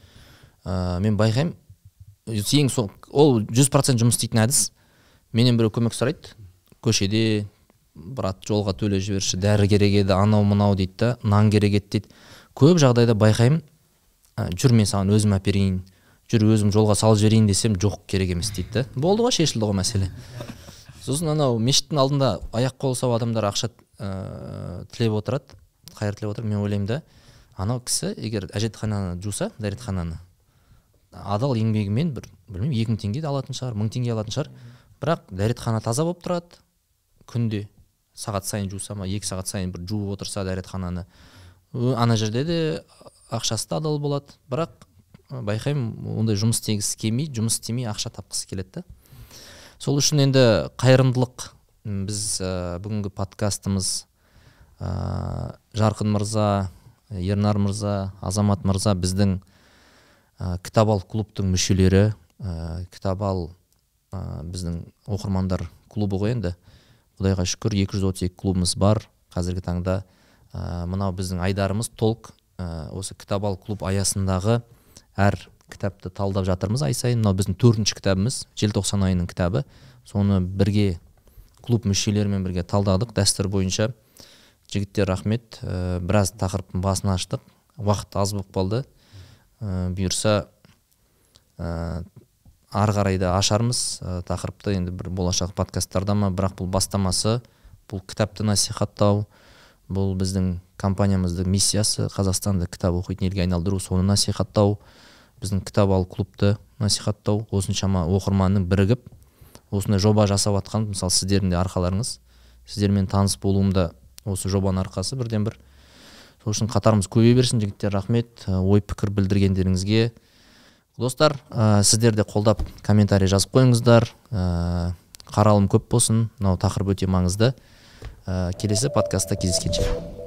ә, мен байқаймын ең сол ол жүз процент жұмыс істейтін әдіс менен біреу көмек сұрайды көшеде брат жолға төлеп жіберші дәрі керек еді анау мынау дейді да нан керек еді дейді көп жағдайда байқаймын ә, жүр мен саған өзім әперейін жүр өзім жолға салып жіберейін десем жоқ керек емес дейді да болды ғой шешілді ғой мәселе сосын анау мешіттің алдында аяқ қолы сау адамдар ақша ә, тілеп отырады қайыр тілеп отырмын мен ойлаймын да анау кісі егер әжетхананы жуса дәретхананы адал еңбегімен бір білмеймін екі мың теңге де алатын шығар мың теңге алатын шығар бірақ дәретхана таза болып тұрады күнде сағат сайын жуса ма екі сағат сайын бір жуып отырса дәретхананы ана жерде де ақшасы да адал болады бірақ байқаймын ондай жұмыс істегісі келмейді жұмыс істемей ақша тапқысы келеді да сол үшін енді қайырымдылық біз ә, бүгінгі подкастымыз ә, жарқын мырза ернар мырза азамат мырза біздің ә, кітап ал клубтың мүшелері ә, кітап ал біздің оқырмандар клубы ғой енді құдайға шүкір 232 клубымыз бар қазіргі таңда ә, мынау біздің айдарымыз толк осы кітап ал клуб аясындағы әр кітапты талдап жатырмыз ай сайын мынау біздің төртінші кітабымыз желтоқсан айының кітабы соны бірге клуб мүшелерімен бірге талдадық дәстүр бойынша жігіттер рахмет ә, біраз тақырыптың басын аштық уақыт аз болып қалды ә, бұйырса ә, ары қарай да ашармыз ә, тақырыпты енді бір болашақ подкасттарда ма бірақ бұл бастамасы бұл кітапты насихаттау бұл біздің компаниямыздың миссиясы қазақстанды кітап оқитын елге айналдыру соны насихаттау біздің кітап ал клубты насихаттау осыншама оқырманның бірігіп осындай жоба жасап жатқан мысалы сіздердің де арқаларыңыз сіздермен таныс болуым осы жобаның арқасы бірден бір сол үшін қатарымыз көбейе берсін жігіттер рахмет ой пікір білдіргендеріңізге достар ә, сіздер де қолдап комментарий жазып қойыңыздар ә, қаралым көп болсын мынау тақырып өте маңызды ә, келесі подкастта кездескенше